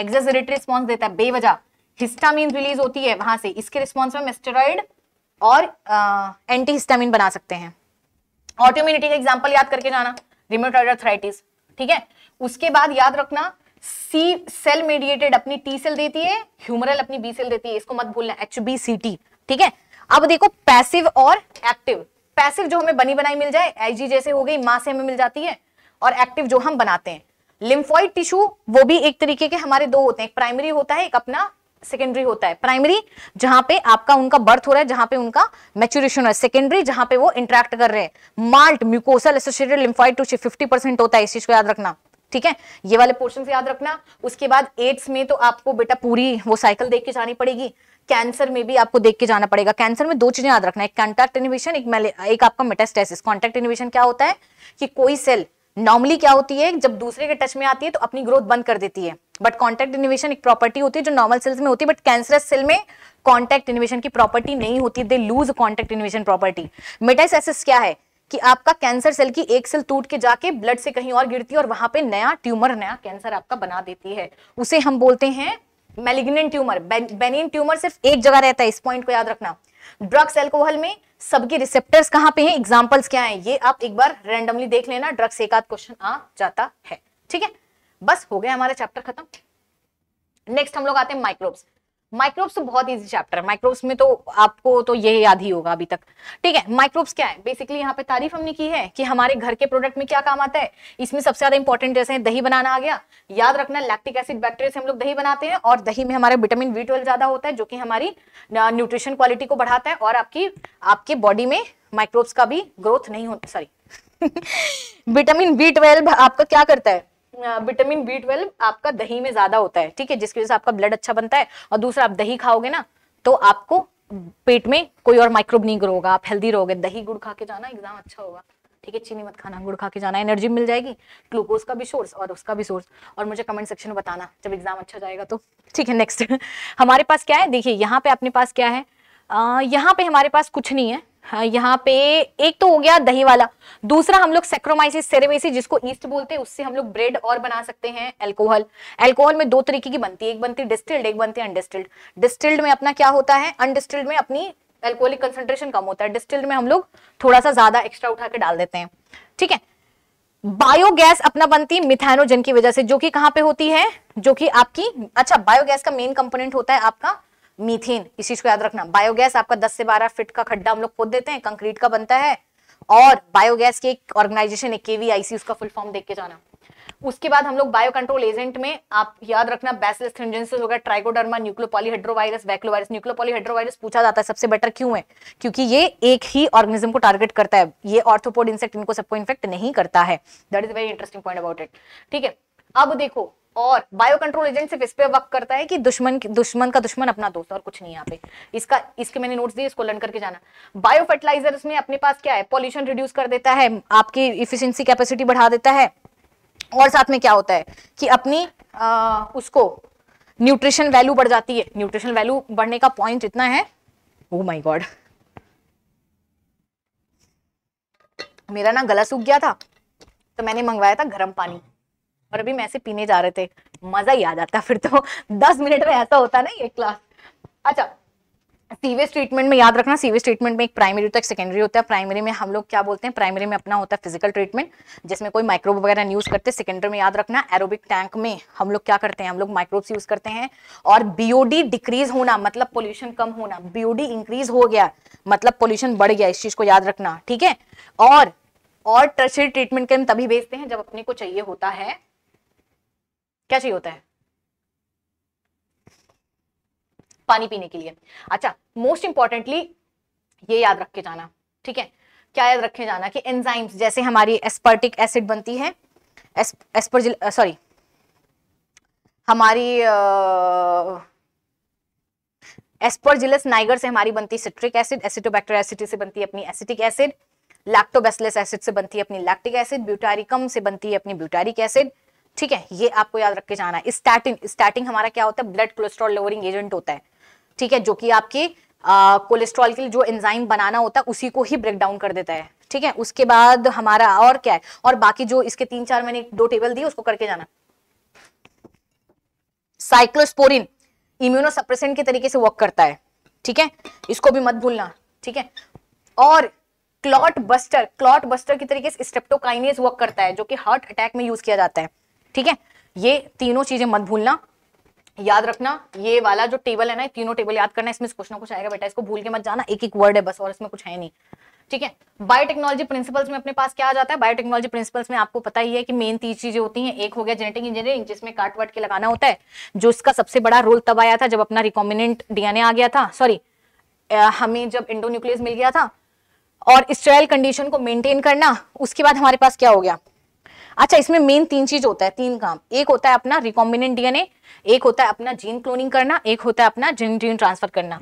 [SPEAKER 1] exaggeratory response देता है बेवजह हिस्टामिन रिलीज होती है वहां से इसके रिस्पॉन्स में मेस्टेरॉइड और एंटी हिस्टामिन बना सकते हैं ऑटो इम्यूनिटी का एग्जाम्पल याद करके जाना रिमोटॉइड ठीक है उसके बाद याद रखना सी सेल मीडिएटेड अपनी टी सेल देती है ह्यूमरल अपनी बी सेल देती है इसको मत भूलना एच बी सी टी ठीक है अब देखो पैसिव और एक्टिव पैसिव जो हमें बनी बनाई मिल जाए आईजी जैसे हो गई मां से हमें मिल जाती है और एक्टिव जो हम बनाते हैं लिम्फॉइड टिश्यू वो भी एक तरीके के हमारे दो होते हैं एक प्राइमरी होता है एक अपना सेकेंडरी होता है प्राइमरी जहां पे आपका उनका बर्थ हो रहा है जहां पे उनका मैच्यूरेशन है सेकेंडरी जहां पे वो इंटरेक्ट कर रहे हैं MALT mucosal associated lymphoid two fifty percent होता है इस चीज को याद रखना ठीक है ये वाले पोर्शन याद रखना उसके बाद एड्स में तो आपको बेटा पूरी वो साइकिल देख के जानी पड़ेगी कैंसर में भी आपको देख के जाना पड़ेगा कैंसर में दो चीजें याद रखना एक कॉन्टैक्ट इनिवेशन एक एक आपका मेटास्टेसिस कॉन्टैक्ट इनिवेशन क्या होता है कि कोई सेल नॉर्मली क्या होती है जब दूसरे के टच में आती है तो अपनी ग्रोथ बंद कर देती है बट कॉन्टैक्ट इनिवेशन एक प्रॉपर्टी होती है जो नॉर्मल सेल्स में होती है बट कैंसरस सेल में कॉन्टैक्ट इनिवेशन की प्रॉपर्टी नहीं होती they lose contact inhibition property metastasis क्या है कि आपका कैंसर सेल की एक सेल टूट के जाके ब्लड से कहीं और गिरती है और वहां पे नया ट्यूमर नया कैंसर आपका बना देती है उसे हम बोलते हैं मेलिग्नेंट ट्यूमर बेनिन ट्यूमर सिर्फ एक जगह रहता है इस पॉइंट को याद रखना ड्रग्स एल्कोहल में सबके रिसेप्टर्स कहां पे हैं एग्जांपल्स क्या हैं ये आप एक बार रैंडमली देख लेना ड्रग्स एक आध क्वेश्चन आ जाता है ठीक है बस हो गया हमारा चैप्टर खत्म नेक्स्ट हम लोग आते हैं माइक्रोब्स माइक्रोब्स तो बहुत इजी चैप्टर है माइक्रोब्स में तो आपको तो ये याद ही होगा अभी तक ठीक है माइक्रोब्स क्या है बेसिकली यहाँ पे तारीफ हमने की है कि हमारे घर के प्रोडक्ट में क्या काम आता है इसमें सबसे ज्यादा इंपॉर्टेंट जैसे दही बनाना आ गया याद रखना लैक्टिक एसिड बैक्टीरिया से हम लोग दही बनाते हैं और दही में हमारे विटामिन बी ज्यादा होता है जो कि हमारी न्यूट्रिशन क्वालिटी को बढ़ाता है और आपकी आपके बॉडी में माइक्रोब्स का भी ग्रोथ नहीं होता सॉरी विटामिन बी आपका क्या करता है विटामिन बी ट्वेल्व आपका दही में ज्यादा होता है ठीक है जिसकी वजह से आपका ब्लड अच्छा बनता है और दूसरा आप दही खाओगे ना तो आपको पेट में कोई और माइक्रोब नहीं ग्रो होगा आप हेल्दी रहोगे दही गुड़ खा के जाना एग्जाम अच्छा होगा ठीक है चीनी मत खाना गुड़ खा के जाना एनर्जी मिल जाएगी ग्लूकोज का भी सोर्स और उसका भी सोर्स और मुझे कमेंट सेक्शन में बताना जब एग्जाम अच्छा जाएगा तो ठीक है नेक्स्ट हमारे पास क्या है देखिए यहाँ पे अपने पास क्या है आ, यहाँ पे हमारे पास कुछ नहीं है हाँ, यहाँ पे एक तो हो गया दही वाला दूसरा हम लोग सेक्रोमाइसिस सेरेमेसिस जिसको ईस्ट बोलते हैं उससे हम लोग ब्रेड और बना सकते हैं एल्कोहल एल्कोहल में दो तरीके की बनती है एक बनती है डिस्टिल्ड एक बनती है अनडिस्टिल्ड डिस्टिल्ड में अपना क्या होता है अनडिस्टिल्ड में अपनी एल्कोहलिक कंसेंट्रेशन कम होता है डिस्टिल्ड में हम लोग थोड़ा सा ज्यादा एक्स्ट्रा उठा के डाल देते हैं ठीक है बायोगैस अपना बनती है मिथेनोजन की वजह से जो कि कहां पे होती है जो कि आपकी अच्छा बायोगैस का मेन कंपोनेंट होता है आपका मीथेन इस चीज को याद रखना बायोगैस आपका 10 से 12 फिट का खड्डा हम लोग खोद देते हैं कंक्रीट का बनता है और बायोगैस की एक ऑर्गेनाइजेशन है केवीआईसी उसका फुल फॉर्म देख के जाना उसके बाद हम लोग बायो कंट्रोल एजेंट में आप याद रखना बैसिलस हो गया ट्राइकोडर्मा न्यूक्लोपोलीहाइड्रोवायरस वैक्लोवायरस न्यूक्लोपोलीहाइड्रोवायरस पूछा जाता है सबसे बेटर क्यों है क्योंकि ये एक ही ऑर्गेनिज्म को टारगेट करता है ये ऑर्थोपोड इंसेक्ट इनको सबको इन्फेक्ट नहीं करता है that is very interesting point about it ठीक है अब देखो और बायो कंट्रोल एजेंट सिर्फ इस पे वर्क करता है कि दुश्मन दुश्मन का दुश्मन अपना दोस्त और कुछ नहीं यहाँ पे इसका इसके मैंने नोट्स दिए इसको लर्न करके जाना बायो फर्टिलाइजर इसमें अपने पास क्या है पॉल्यूशन रिड्यूस कर देता है आपकी इफिशियंसी कैपेसिटी बढ़ा देता है और साथ में क्या होता है कि अपनी आ, उसको न्यूट्रिशन वैल्यू बढ़ जाती है न्यूट्रिशन वैल्यू बढ़ने का पॉइंट इतना है ओ माई गॉड मेरा ना गला सूख गया था तो मैंने मंगवाया था गर्म पानी और अभी मैं ऐसे पीने जा रहे थे मजा ही आ जाता फिर तो दस मिनट में ऐसा होता ना ये क्लास अच्छा सीवेज ट्रीटमेंट में याद रखना सीवेज ट्रीटमेंट में एक प्राइमरी तो होता है सेकेंडरी होता है प्राइमरी में हम लोग क्या बोलते हैं प्राइमरी में अपना होता है फिजिकल ट्रीटमेंट जिसमें कोई माइक्रोब वगैरह यूज़ करते सेकेंडरी में याद रखना एरोबिक टैंक में हम लोग क्या करते हैं हम लोग माइक्रोब्स यूज़ करते हैं और बीओडी डिक्रीज होना मतलब पोल्यूशन कम होना बीओडी इंक्रीज हो गया मतलब पोल्यूशन बढ़ गया इस चीज़ को याद रखना ठीक है और और ट्रशरी ट्रीटमेंट के हम तभी भेजते हैं जब अपने को चाहिए होता है क्या चाहिए होता है पानी पीने के लिए अच्छा मोस्ट इंपॉर्टेंटली ये याद रख के जाना ठीक है क्या याद रखे जाना कि एंजाइम्स जैसे हमारी एस्पर्टिक एसिड बनती है एस्पर्जिल सॉरी uh, हमारी एस्पर्जिलस uh, नाइगर से हमारी बनती सिट्रिक एसिड एसिटोबैक्टर एसिड से बनती है अपनी एसिटिक एसिड लैक्टोबेसिलस एसिड से बनती है अपनी लैक्टिक एसिड ब्यूटारिकम से बनती है अपनी ब्यूटारिक एसिड ठीक है ये आपको याद रख के जाना है स्टैटिन स्टैटिन हमारा क्या होता है ब्लड कोलेस्ट्रॉल लोअरिंग एजेंट होता है ठीक है जो कि आपके कोलेस्ट्रॉल के लिए जो एंजाइम बनाना होता है उसी को ही ब्रेक डाउन कर देता है ठीक है उसके बाद हमारा और क्या है और बाकी जो इसके तीन चार मैंने दो टेबल दी उसको करके जाना साइक्लोस्पोरिन इम्यूनोसप्रेसेंट के तरीके से वर्क करता है ठीक है इसको भी मत भूलना ठीक है और क्लॉट बस्टर क्लॉट बस्टर की तरीके से स्टेप्टोकाइनेज वर्क करता है जो कि हार्ट अटैक में यूज किया जाता है ठीक है ये तीनों चीजें मत भूलना याद रखना ये वाला जो टेबल है ना तीनों टेबल याद करना इसमें कुछ ना कुछ आएगा बेटा इसको भूल के मत जाना एक एक वर्ड है बस और इसमें कुछ है नहीं ठीक है बायोटेक्नोलॉजी प्रिंसिपल्स में अपने पास क्या आ जाता है बायोटेक्नोलॉजी प्रिंसिपल्स में आपको पता ही है कि मेन तीन चीजें होती हैं एक हो गया जेनेटिक इंजीनियरिंग जिसमें काट वाट के लगाना होता है जो इसका सबसे बड़ा रोल तब आया था जब अपना रिकॉमिनेंट डीएनए आ गया था सॉरी हमें जब इंडो मिल गया था और स्टेराइल कंडीशन को मेंटेन करना उसके बाद हमारे पास क्या हो गया अच्छा इसमें मेन तीन चीज होता है तीन काम एक होता है अपना रिकॉम्बिनेंट डीएनए एक होता है अपना जीन क्लोनिंग करना एक होता है अपना जीन जीन ट्रांसफर करना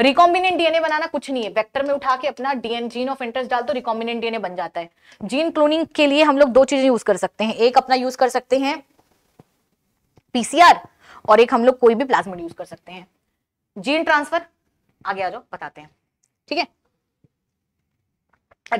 [SPEAKER 1] रिकॉम्बिनेंट डीएनए बनाना कुछ नहीं है वेक्टर में उठा के अपना डीएन जीन ऑफ इंटरेस्ट डाल तो रिकॉम्बिनेंट डीएनए बन जाता है जीन क्लोनिंग के लिए हम लोग दो चीजें यूज कर सकते हैं एक अपना यूज कर सकते हैं पीसीआर और एक हम लोग कोई भी प्लाज्मा यूज कर सकते हैं जीन ट्रांसफर आगे आ जाओ बताते हैं ठीक है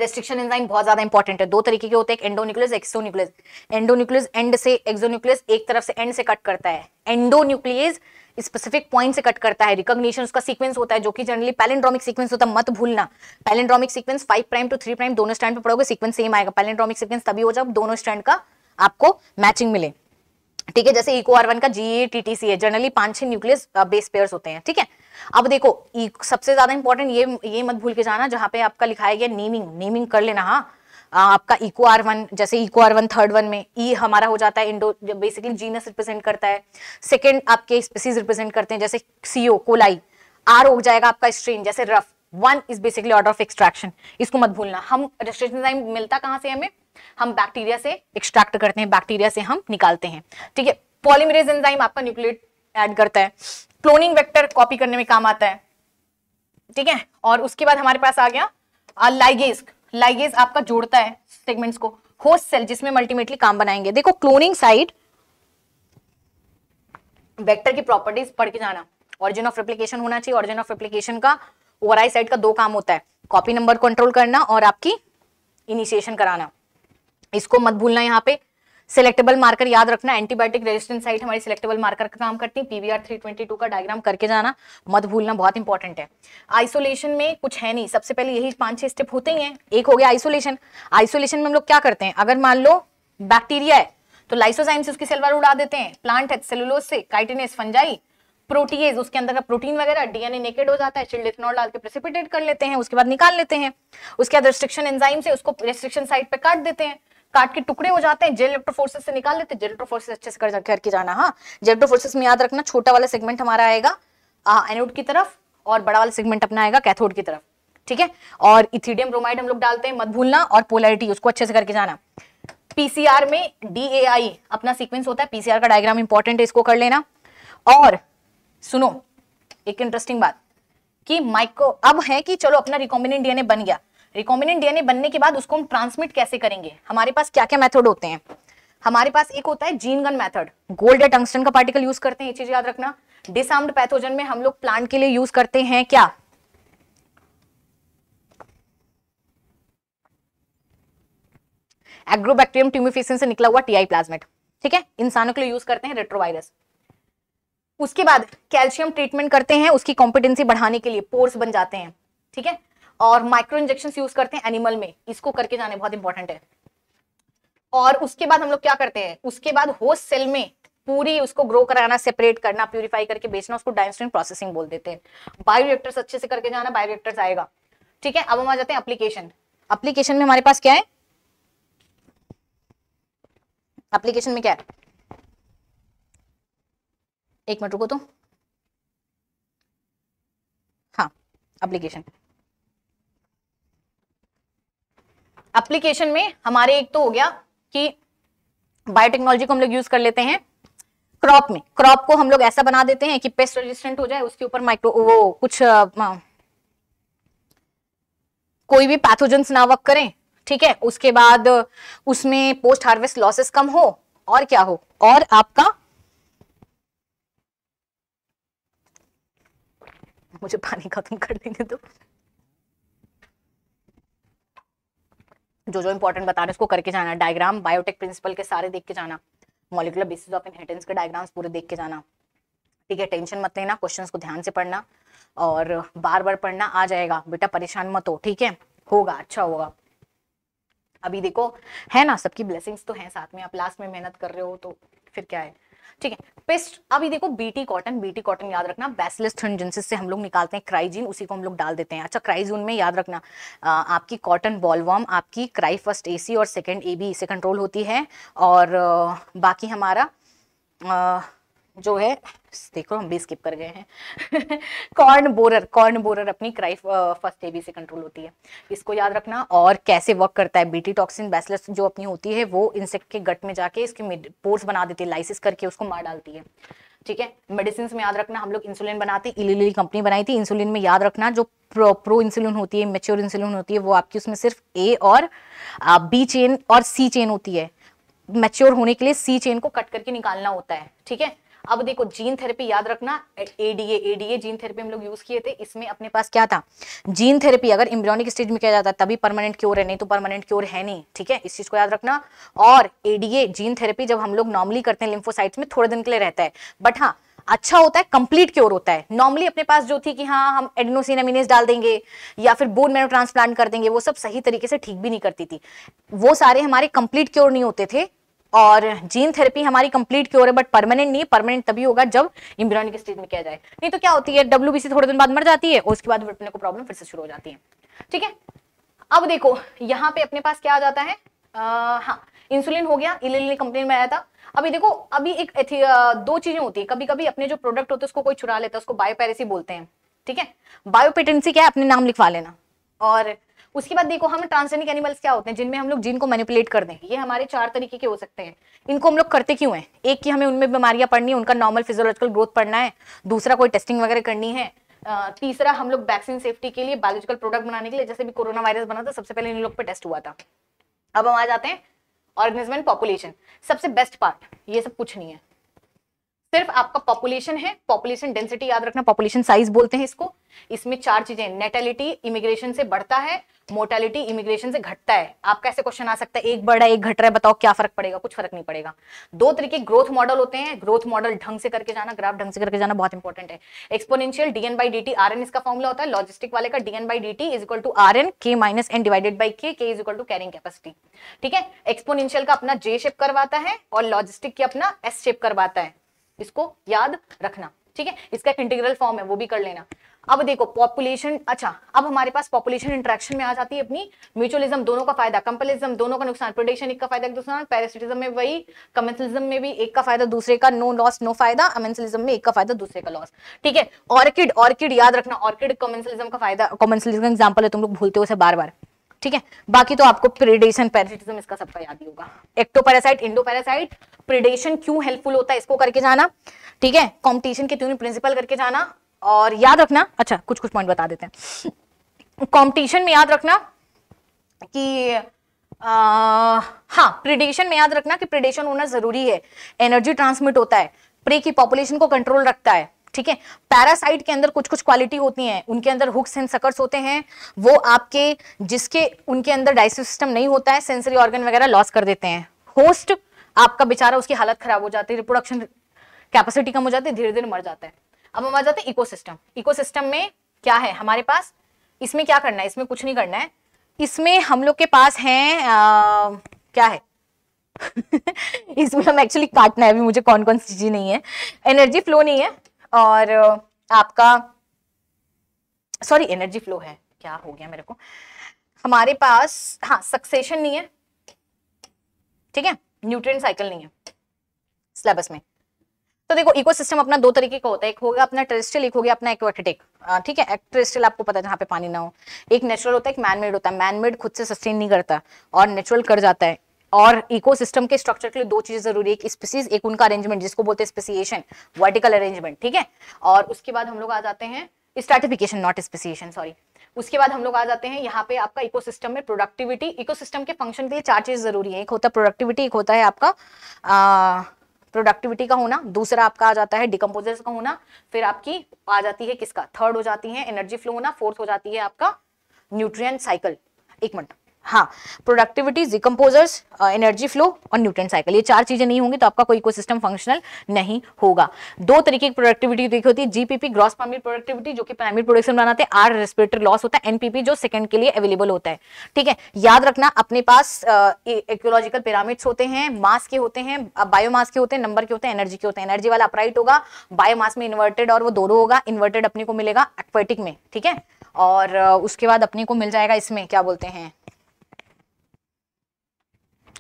[SPEAKER 1] रेस्ट्रिक्शन एंजाइम बहुत ज्यादा इंपॉर्टेंट है दो तरीके के होते हैं एंडोन्यूक्लियस एक्सोन्यूक्लियस एंडोन्यूक्लियस एंड से एक्सोन्यूक्लियस एक तरफ से एंड से कट करता है एंडोन्यूक्लियस स्पेसिफिक पॉइंट से कट करता है रिकॉग्निशन उसका सीक्वेंस होता है जो कि जनरली पैलेंड्रोमिक सीक्वेंस होता है मत भूलना palindromic sequence five prime to three prime दोनों स्टैंड पर पड़ोगे सीक्वेंस सेम आएगा पैलेंड्रोमिक सीक्वेंस तभी हो जाए दोनों स्टैंड का आपको मैचिंग मिले ठीक है जैसे इको आर वन का जीई टीटीसी है जनरली पांच छह न्यूक्लियस बेस पेयर्स होते हैं ठीक है अब देखो सबसे ज्यादा इंपॉर्टेंट ये ये मत भूल के जाना जहां पे आपका लिखाया गया नेमिंग नेमिंग कर लेना हाँ आपका इको आर वन जैसे Eco R one third one में ई e हमारा हो जाता है इंडो बेसिकली जीनस रिप्रेजेंट करता है सेकेंड आपके स्पेसीज रिप्रेजेंट करते हैं जैसे सीओ कोलाई आर हो जाएगा आपका स्ट्रेन जैसे RF one is basically order of extraction इसको मत भूलना हम रजिस्ट्रेशन टाइम मिलता कहाँ से हमें हम बैक्टीरिया से एक्सट्रैक्ट करते हैं बैक्टीरिया से हम निकालते हैं ठीक है पॉलीमरेज एंजाइम आपका न्यूक्लियट ऐड करता है क्लोनिंग वेक्टर कॉपी करने में काम आता है ठीक है और उसके बाद हमारे पास आ गया लाइगेज लाइगेज आपका जोड़ता है सेगमेंट्स को होस्ट सेल जिसमें मल्टीमेटली काम बनाएंगे देखो क्लोनिंग साइड वेक्टर की प्रॉपर्टीज पढ़ के जाना ऑरिजिन ऑफ एप्लीकेशन होना चाहिए ऑरिजिन ऑफ एप्लीकेशन का ओवरआई साइड का दो काम होता है कॉपी नंबर कंट्रोल करना और आपकी इनिशिएशन कराना इसको मत भूलना यहाँ पे सिलेक्टेबल मार्कर याद रखना एंटीबायोटिक रेजिस्टेंट साइट हमारी सिलेक्टेबल मार्कर का काम करती है पीवीआर 322 का डायग्राम करके जाना मत भूलना बहुत इंपॉर्टेंट है आइसोलेशन में कुछ है नहीं सबसे पहले यही पांच छह स्टेप होते ही हैं एक हो गया आइसोलेशन आइसोलेशन में हम लोग क्या करते हैं अगर मान लो बैक्टीरिया है तो लाइसोजाइम से उसकी सेलवार उड़ा देते हैं प्लांट है सेलुलोज से काइटेनियस फंजाई प्रोटीज उसके अंदर का प्रोटीन वगैरह डीएनए नेकेड हो जाता है चिल्ड इथेनॉल डाल के प्रेसिपिटेट कर लेते हैं उसके बाद निकाल लेते हैं उसके बाद रिस्ट्रिक्शन एंजाइम से उसको रिस्ट्रिक्शन साइट पे काट देते हैं काट के टुकड़े हो जाते हैं जेल इलेक्ट्रोफोर्सेस से निकाल लेते हैं जेल इलेक्ट्रोफोर्सेस अच्छे से कर करके जाना हाँ जेल इलेक्ट्रोफोर्सेस में याद रखना छोटा वाला सेगमेंट हमारा आएगा एनोड की तरफ और बड़ा वाला सेगमेंट अपना आएगा कैथोड की तरफ ठीक है और इथिडियम ब्रोमाइड हम लोग डालते हैं मत भूलना और पोलैरिटी उसको अच्छे से करके जाना पीसीआर में आई अपना सीक्वेंस होता है पीसीआर का डायग्राम इंपॉर्टेंट है इसको कर लेना और सुनो एक इंटरेस्टिंग बात कि माइक्रो अब है कि चलो अपना रिकॉम्बिनेंट डीएनए बन गया रिकॉम्बिनेंट डीएनए बनने के बाद उसको हम ट्रांसमिट कैसे करेंगे हमारे पास क्या क्या मेथड होते हैं हमारे पास एक होता है जीन गन मेथड गोल्ड या टंगस्टन का पार्टिकल यूज करते हैं ये चीज याद रखना डिसआर्म्ड पैथोजन में हम लोग प्लांट के लिए यूज करते हैं क्या एग्रोबैक्टीरियम ट्यूमिफिशन से निकला हुआ टीआई प्लाज्मेट ठीक है इंसानों के लिए यूज करते हैं रेट्रोवायरस उसके बाद कैल्शियम ट्रीटमेंट करते हैं उसकी कॉम्पिटेंसी बढ़ाने के लिए पोर्स बन जाते हैं ठीक है और माइक्रो इंजेक्शन यूज करते हैं एनिमल में इसको करके जाने बहुत इंपॉर्टेंट है और उसके बाद हम लोग क्या करते हैं उसके बाद होस्ट सेल में पूरी उसको ग्रो कराना सेपरेट करना प्यूरिफाई करके बेचना उसको डाइमस्ट्रीम प्रोसेसिंग बोल देते हैं बायोरिएक्टर्स अच्छे से करके जाना बायोरिएक्टर्स आएगा ठीक है अब हम आ जाते हैं एप्लीकेशन एप्लीकेशन में हमारे पास क्या है एप्लीकेशन में क्या है एक मिनट रुको तो हाँ एप्लीकेशन एप्लीकेशन में हमारे एक तो हो गया कि बायोटेक्नोलॉजी को हम लोग यूज कर लेते हैं क्रॉप में क्रॉप को हम लोग ऐसा बना देते हैं कि पेस्ट रेजिस्टेंट हो जाए उसके ऊपर माइक्रो वो कुछ आ, कोई भी पैथोजेंस ना वक करें ठीक है उसके बाद उसमें पोस्ट हार्वेस्ट लॉसेस कम हो और क्या हो और आपका मुझे पानी खत्म कर लेंगे तो जो जो इंपॉर्टेंट बता रहे हैं उसको करके जाना डायग्राम बायोटेक प्रिंसिपल के सारे देख के जाना मॉलिकुलर बेसिस ऑफ इनहेरिटेंस के डायग्राम्स पूरे देख के जाना ठीक है टेंशन मत लेना क्वेश्चंस को ध्यान से पढ़ना और बार बार पढ़ना आ जाएगा बेटा परेशान मत हो ठीक है होगा अच्छा होगा अभी देखो है ना सबकी ब्लेसिंग्स तो हैं साथ में आप लास्ट में मेहनत कर रहे हो तो फिर क्या है ठीक है पेस्ट अभी देखो बीटी कॉटन बीटी कॉटन याद रखना बैसलिस ठंड से हम लोग निकालते हैं क्राइजीन उसी को हम लोग डाल देते हैं अच्छा क्राइजून में याद रखना आ, आपकी कॉटन बॉलवॉर्म आपकी क्राई फर्स्ट ए और सेकेंड ए बी से कंट्रोल होती है और आ, बाकी हमारा आ, जो है देखो हम भी स्किप कर गए हैं कॉर्न बोरर कॉर्न बोरर अपनी क्राइफ फर्स्ट एबी से कंट्रोल होती है इसको याद रखना और कैसे वर्क करता है बीटी टॉक्सिन बैसलस जो अपनी होती है वो इंसेक्ट के गट में जाके इसके पोर्स बना देती है लाइसिस करके उसको मार डालती है ठीक है मेडिसिन में याद रखना हम लोग इंसुलिन बनाते इलीली कंपनी बनाई थी इंसुलिन में याद रखना जो प्रो, प्रो इंसुलिन होती है मेच्योर इंसुलिन होती है वो आपकी उसमें सिर्फ ए और बी चेन और सी चेन होती है मेच्योर होने के लिए सी चेन को कट करके निकालना होता है ठीक है अब देखो जीन थेरेपी याद रखना एडीए एडीए जीन थेरेपी हम लोग यूज किए थे इसमें अपने पास क्या था जीन थेरेपी अगर इम्ब्रॉनिक स्टेज में किया जाता तभी परमानेंट क्योर है नहीं तो परमानेंट क्योर है नहीं ठीक है इस चीज को याद रखना और एडीए जीन थेरेपी जब हम लोग नॉर्मली करते हैं लिम्फोसाइट्स में थोड़े दिन के लिए रहता है बट हाँ अच्छा होता है कंप्लीट क्योर होता है नॉर्मली अपने पास जो थी कि हाँ हम एडनोसिनामिनेस डाल देंगे या फिर बोन मेनो ट्रांसप्लांट कर देंगे वो सब सही तरीके से ठीक भी नहीं करती थी वो सारे हमारे कंप्लीट क्योर नहीं होते थे और जीन थेरेपी हमारी कंप्लीट क्योर है बट परमानेंट नहीं परमानेंट तभी होगा जब इम्ब्रॉनिक स्टेज में किया जाए नहीं तो क्या होती है डब्ल्यू थोड़े दिन बाद मर जाती है उसके बाद अपने को प्रॉब्लम फिर से शुरू हो जाती है ठीक है अब देखो यहाँ पे अपने पास क्या आ जाता है हाँ इंसुलिन हो गया इलेलिन कंप्लेन में आया था अभी देखो अभी एक दो चीजें होती है कभी कभी अपने जो प्रोडक्ट होते हैं उसको कोई चुरा लेता है उसको बायोपेरेसी बोलते हैं ठीक है बायोपेटेंसी क्या है अपने नाम लिखवा लेना और उसके बाद देखो हम ट्रांसजेनिक एनिमल्स क्या होते हैं जिनमें हम लोग जीन को मैनिपुलेट कर दें ये हमारे चार तरीके के हो सकते हैं इनको हम लोग करते क्यों हैं एक कि हमें उनमें बीमारियां पड़नी है उनका नॉर्मल फिजियोलॉजिकल ग्रोथ पड़ना है दूसरा कोई टेस्टिंग वगैरह करनी है तीसरा हम लोग वैक्सीन सेफ्टी के लिए बायोलॉजिकल प्रोडक्ट बनाने के लिए जैसे भी कोरोना वायरस बना था सबसे पहले इन लोग पे टेस्ट हुआ था अब हम आ जाते हैं ऑर्गेनिज्म पॉपुलेशन सबसे बेस्ट पार्ट ये सब कुछ नहीं है सिर्फ आपका पॉपुलेशन है पॉपुलेशन डेंसिटी याद रखना पॉपुलेशन साइज बोलते हैं इसको इसमें चार चीजें नेटेलिटी इमिग्रेशन से बढ़ता है मोर्टेलिटी इमिग्रेशन से घटता है आपका ऐसे क्वेश्चन आ सकता है एक बढ़ रहा है एक घट रहा है बताओ क्या फर्क पड़ेगा कुछ फर्क नहीं पड़ेगा दो तरीके ग्रोथ मॉडल होते हैं ग्रोथ मॉडल ढंग से करके जाना ग्राफ ढंग से करके जाना बहुत इंपॉर्टेंट है exponential DN by D T R N इसका फॉर्मला होता है लॉजिस्टिक वाले का DN by D T is equal to R N K minus N divided by K K is equal to carrying capacity ठीक है exponential का अपना जे shape करवाता है और लॉजिस्टिक की अपना एस शेप करवाता है इसको याद रखना ठीक है इसका एक इंटीग्रल फॉर्म है वो भी कर लेना अब देखो पॉपुलेशन अच्छा अब हमारे पास पॉपुलेशन इंट्रैक्शन में आ जाती है अपनी म्यूचुअलिज्म दोनों का फायदा कंपलिज्म दोनों का नुकसान प्रोडेशन एक का फायदा एक दूसरा पैरासिटिज्म में वही कमेंसलिज्म में भी एक का फायदा दूसरे का नो लॉस नो फायदा अमेंसलिज्म में एक का फायदा दूसरे का लॉस ठीक है ऑर्किड ऑर्किड याद रखना ऑर्किड कमेंसलिज्म का फायदा कमेंसलिज्म का एग्जाम्पल है तुम लोग भूलते हो उसे बार बार ठीक है बाकी तो आपको प्रिडेशन पैरासिटिज्म इसका सबका याद ही होगा ectoparasite endoparasite predation क्यों हेल्पफुल होता है इसको करके जाना ठीक है कॉम्पिटिशन के तीनों प्रिंसिपल करके जाना और याद रखना अच्छा कुछ कुछ पॉइंट बता देते हैं कॉम्पिटिशन में याद रखना कि आ, हाँ प्रिडेशन में याद रखना कि प्रिडेशन होना जरूरी है एनर्जी ट्रांसमिट होता है प्रे की पॉपुलेशन को कंट्रोल रखता है ठीक है पैरासाइट के अंदर कुछ कुछ क्वालिटी होती है उनके अंदर हुक्स एंड सकर्स होते हैं वो आपके जिसके उनके अंदर डाइजेस्टिव सिस्टम नहीं होता है सेंसरी ऑर्गन वगैरह लॉस कर देते हैं होस्ट आपका बेचारा उसकी हालत खराब हो जाती है रिप्रोडक्शन कैपेसिटी कम हो जाती है धीरे धीरे मर जाता है अब हम आ जाते हैं इको सिस्टम इको सिस्टम में क्या है हमारे पास इसमें क्या करना है इसमें कुछ नहीं करना है इसमें हम लोग के पास है आ, क्या है इसमें हम एक्चुअली काटना है अभी मुझे कौन कौन सी चीजें नहीं है एनर्जी फ्लो नहीं है और आपका सॉरी एनर्जी फ्लो है क्या हो गया मेरे को हमारे पास हाँ सक्सेशन नहीं है ठीक है न्यूट्रिएंट साइकिल नहीं है सिलेबस में तो देखो इकोसिस्टम अपना दो तरीके का होता है एक होगा अपना टेरेस्ट्रियल एक हो गया अपना एक्वाटिक ठीक है टेरेस्ट्रियल आपको पता है जहाँ पे पानी ना हो एक नेचुरल होता है एक मैनमेड होता है मैनमेड खुद से सस्टेन नहीं करता और नेचुरल कर जाता है और इकोसिस्टम के स्ट्रक्चर के लिए दो चीजें जरूरी है एक स्पीसीज एक उनका अरेंजमेंट जिसको बोलते हैं स्पेसिएशन वर्टिकल अरेंजमेंट ठीक है और उसके बाद हम लोग आ जाते हैं स्ट्रेटिफिकेशन नॉट स्पेसिएशन सॉरी उसके बाद हम लोग आ जाते हैं यहाँ पे आपका इकोसिस्टम में प्रोडक्टिविटी इकोसिस्टम के फंक्शन के लिए चार चीज जरूरी है एक होता है प्रोडक्टिविटी एक होता है आपका प्रोडक्टिविटी का होना दूसरा आपका आ जाता है डिकम्पोजर्स का होना फिर आपकी आ जाती है किसका थर्ड हो जाती है एनर्जी फ्लो होना फोर्थ हो जाती है आपका न्यूट्रिय साइकिल एक मिनट हाँ प्रोडक्टिविटी डिकम्पोजर्स एनर्जी फ्लो और न्यूट्रन साइकिल ये चार चीजें नहीं होंगी तो आपका कोई इकोसिस्टम फंक्शनल नहीं होगा दो तरीके की प्रोडक्टिविटी देखी होती है जीपीपी ग्रॉस पैमिल प्रोडक्टिविटी जो कि पैमिल प्रोडक्शन बनाते हैं आर रेस्पिरेटर लॉस होता है एनपीपी जो सेकंड के लिए अवेलेबल होता है ठीक है याद रखना अपने पास इकोलॉजिकल uh, पिरामिड्स होते हैं मास के होते हैं बायोमास के होते हैं नंबर के होते हैं एनर्जी के होते हैं एनर्जी वाला अपराइट होगा बायोमास में इन्वर्टेड और वो दोनों होगा इन्वर्टेड अपने को मिलेगा एक्वेटिक में ठीक है और uh, उसके बाद अपने को मिल जाएगा इसमें क्या बोलते हैं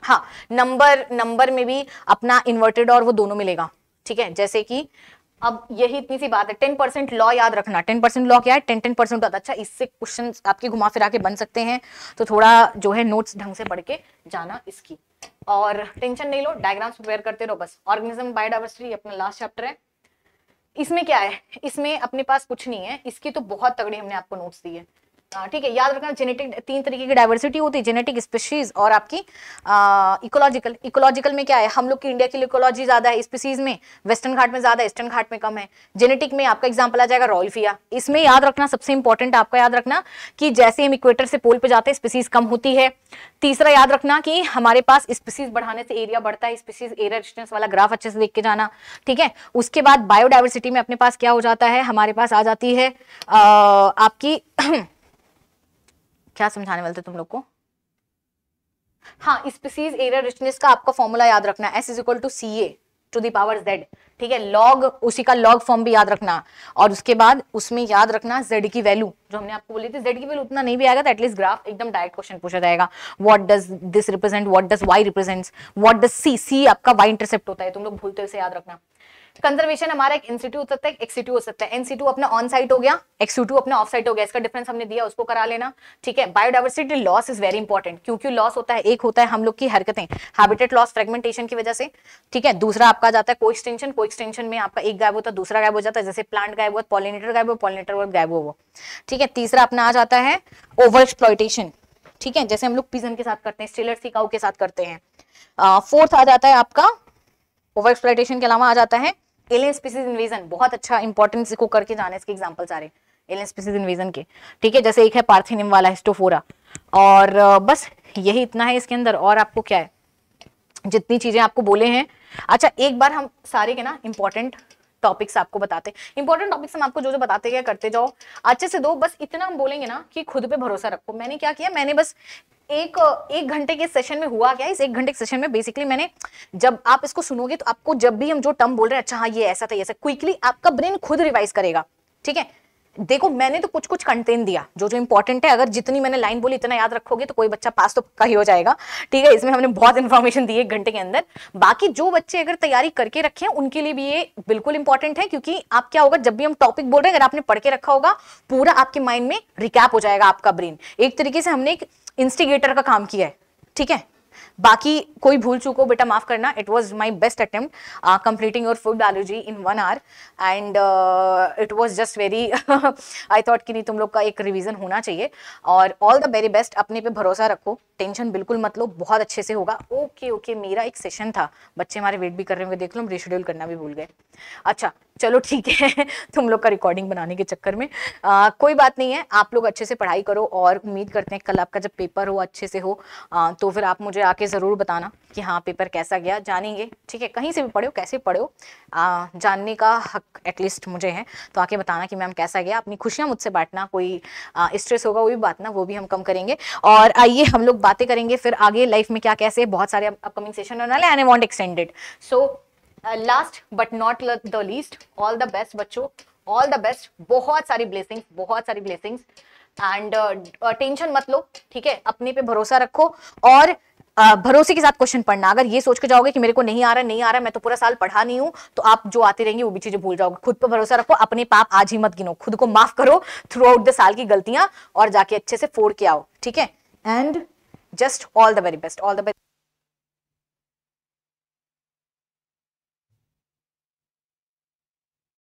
[SPEAKER 1] हाँ नंबर नंबर में भी अपना इन्वर्टेड और वो दोनों मिलेगा ठीक है जैसे कि अब यही इतनी सी बात है टेन परसेंट लॉ याद रखना टेन परसेंट लॉ क्या है टेन टेन परसेंट होता अच्छा इससे क्वेश्चन आपके घुमा फिरा के बन सकते हैं तो थोड़ा जो है नोट्स ढंग से पढ़ के जाना इसकी और टेंशन नहीं लो डायग्राम्स प्रिपेयर करते रहो बस ऑर्गेनिज्म बायोडाइवर्सिटी अपना लास्ट चैप्टर है इसमें क्या है इसमें अपने पास कुछ नहीं है इसकी तो बहुत तगड़ी हमने आपको नोट्स दी है ठीक है याद रखना जेनेटिक तीन तरीके की डाइवर्सिटी होती है जेनेटिक स्पीशीज और आपकी इकोलॉजिकल इकोलॉजिकल में क्या है हम लोग की इंडिया की इकोलॉजी ज्यादा है स्पीसीज में वेस्टर्न घाट में ज्यादा ईस्टर्न घाट में कम है जेनेटिक में आपका एग्जाम्पल आ जाएगा रॉयलफिया इसमें याद रखना सबसे इंपॉर्टेंट आपका याद रखना कि जैसे हम इक्वेटर से पोल पर जाते हैं स्पीसीज कम होती है तीसरा याद रखना कि हमारे पास स्पीसीज बढ़ाने से एरिया बढ़ता है स्पीसीज एरिया डिस्टेंस वाला ग्राफ अच्छे से देख के जाना ठीक है उसके बाद बायोडाइवर्सिटी में अपने पास क्या हो जाता है हमारे पास आ जाती है आपकी क्या समझाने वाले थे तुम लोग को हाँ स्पीसीज एरिया रिचनेस का आपका फॉर्मूला याद रखना S is equal to C A to the power Z ठीक है लॉग उसी का लॉग फॉर्म भी याद रखना और उसके बाद उसमें याद रखना जेड की वैल्यू जो हमने आपको बोली थी जेड की वैल्यू उतना नहीं भी आएगा तो एटलीस्ट ग्राफ एकदम डायरेक्ट क्वेश्चन पूछा जाएगा what does this represent what does Y represents what does C C आपका वाई इंटरसेप्ट होता है तुम लोग भूलते हो इसे याद रखना कंजर्वेशन हमारा एक इंस्टीट्यूट हो सकता है एक्सीट्यू हो सकता है एनसीटू अपना ऑन साइट हो गया एक्सीट्यू अपना ऑफ साइट हो गया इसका डिफरेंस हमने दिया उसको करा लेना ठीक है biodiversity loss is very important क्योंकि लॉस होता है एक होता है हम लोग की हरकतें हैबिटेट लॉस फ्रेगमेंटेशन की वजह से ठीक है दूसरा आपका जाता है को एक्सटेंशन को एक्सटेंशन में आपका एक गायब होता है दूसरा गायब हो जाता है जैसे प्लांट गायब हुआ पॉलिनेटर गायब हुआ पॉलिनेटर गायब हुआ ठीक है तीसरा अपना आ जाता है ओवर एक्सप्लॉयटेशन ठीक है जैसे हम लोग पिजन के साथ करते हैं स्टिलर सिकाऊ के साथ करते हैं फोर्थ आ जाता है आपका ओवर एक्सप्लाइटेशन के अलावा आ जाता है एलियन स्पीसीज इन्वेजन बहुत अच्छा इंपॉर्टेंस को करके जाने है इसके एग्जाम्पल सारे एलियन स्पीसीज इन्वेजन के ठीक है जैसे एक है पार्थिनियम वाला हिस्टोफोरा और बस यही इतना है इसके अंदर और आपको क्या है जितनी चीज़ें आपको बोले हैं अच्छा एक बार हम सारे के ना इंपॉर्टेंट टॉपिक्स आपको बताते हैं इंपॉर्टेंट टॉपिक्स हम आपको जो जो बताते गए करते जाओ अच्छे से दो बस इतना हम बोलेंगे ना कि खुद पे भरोसा रखो मैंने क्या किया मैंने बस एक एक घंटे के सेशन में हुआ क्या इस एक घंटे के सेशन में बेसिकली मैंने जब आप इसको सुनोगे तो आपको जब भी हम जो टर्म बोल रहे हैं अच्छा हाँ ये ऐसा था ऐसा क्विकली आपका ब्रेन खुद रिवाइज करेगा ठीक है देखो मैंने तो कुछ कुछ कंटेंट दिया जो जो इंपॉर्टेंट है अगर जितनी मैंने लाइन बोली इतना याद रखोगे तो कोई बच्चा पास तो पक्का ही हो जाएगा ठीक है इसमें हमने बहुत इन्फॉर्मेशन दी एक घंटे के अंदर बाकी जो बच्चे अगर तैयारी करके रखे हैं उनके लिए भी ये बिल्कुल इंपॉर्टेंट है क्योंकि आप क्या होगा जब भी हम टॉपिक बोल रहे हैं अगर आपने पढ़ के रखा होगा पूरा आपके माइंड में रिकैप हो जाएगा आपका ब्रेन एक तरीके से हमने एक इंस्टिगेटर का काम किया है ठीक है बाकी कोई भूल चुको बेटा माफ करना it was my best attempt completing your food allergy in one hour and it was just very I thought कि नहीं तुम लोग का एक रिविजन होना चाहिए और ऑल द वेरी बेस्ट अपने पे भरोसा रखो टेंशन बिल्कुल मत लो बहुत अच्छे से होगा ओके ओके मेरा एक सेशन था बच्चे हमारे वेट भी कर रहे होंगे देख लो हम रिशेड्यूल करना भी भूल गए अच्छा चलो ठीक है तुम लोग का रिकॉर्डिंग बनाने के चक्कर में आ, कोई बात नहीं है आप लोग अच्छे से पढ़ाई करो और उम्मीद करते हैं कल आपका जब पेपर हो अच्छे से हो आ, तो फिर आप मुझे आके ज़रूर बताना कि हाँ पेपर कैसा गया जानेंगे ठीक है कहीं से भी हो कैसे पढ़ो आ, जानने का हक एटलीस्ट मुझे है तो आके बताना कि मैम कैसा गया अपनी खुशियाँ मुझसे बांटना कोई स्ट्रेस होगा वो भी बांटना वो भी हम कम करेंगे और आइए हम लोग बातें करेंगे फिर आगे लाइफ में क्या कैसे बहुत सारे अपकमिंग सेशन होने वाले I want extended so last but not the least all the best बच्चों ऑल द बेस्ट बहुत सारी ब्लेसिंग्स बहुत सारी ब्लेसिंग्स एंड टेंशन मत लो ठीक है अपने पे भरोसा रखो और Uh, भरोसे के साथ क्वेश्चन पढ़ना अगर ये सोच के जाओगे कि मेरे को नहीं आ रहा नहीं आ रहा मैं तो पूरा साल पढ़ा नहीं हूँ तो आप जो आते रहेंगे वो भी चीजें भूल जाओगे खुद पर भरोसा रखो अपने पाप आज ही मत गिनो खुद को माफ करो थ्रू आउट द साल की गलतियां और जाके अच्छे से फोड़ के आओ ठीक है and just all the very best all the best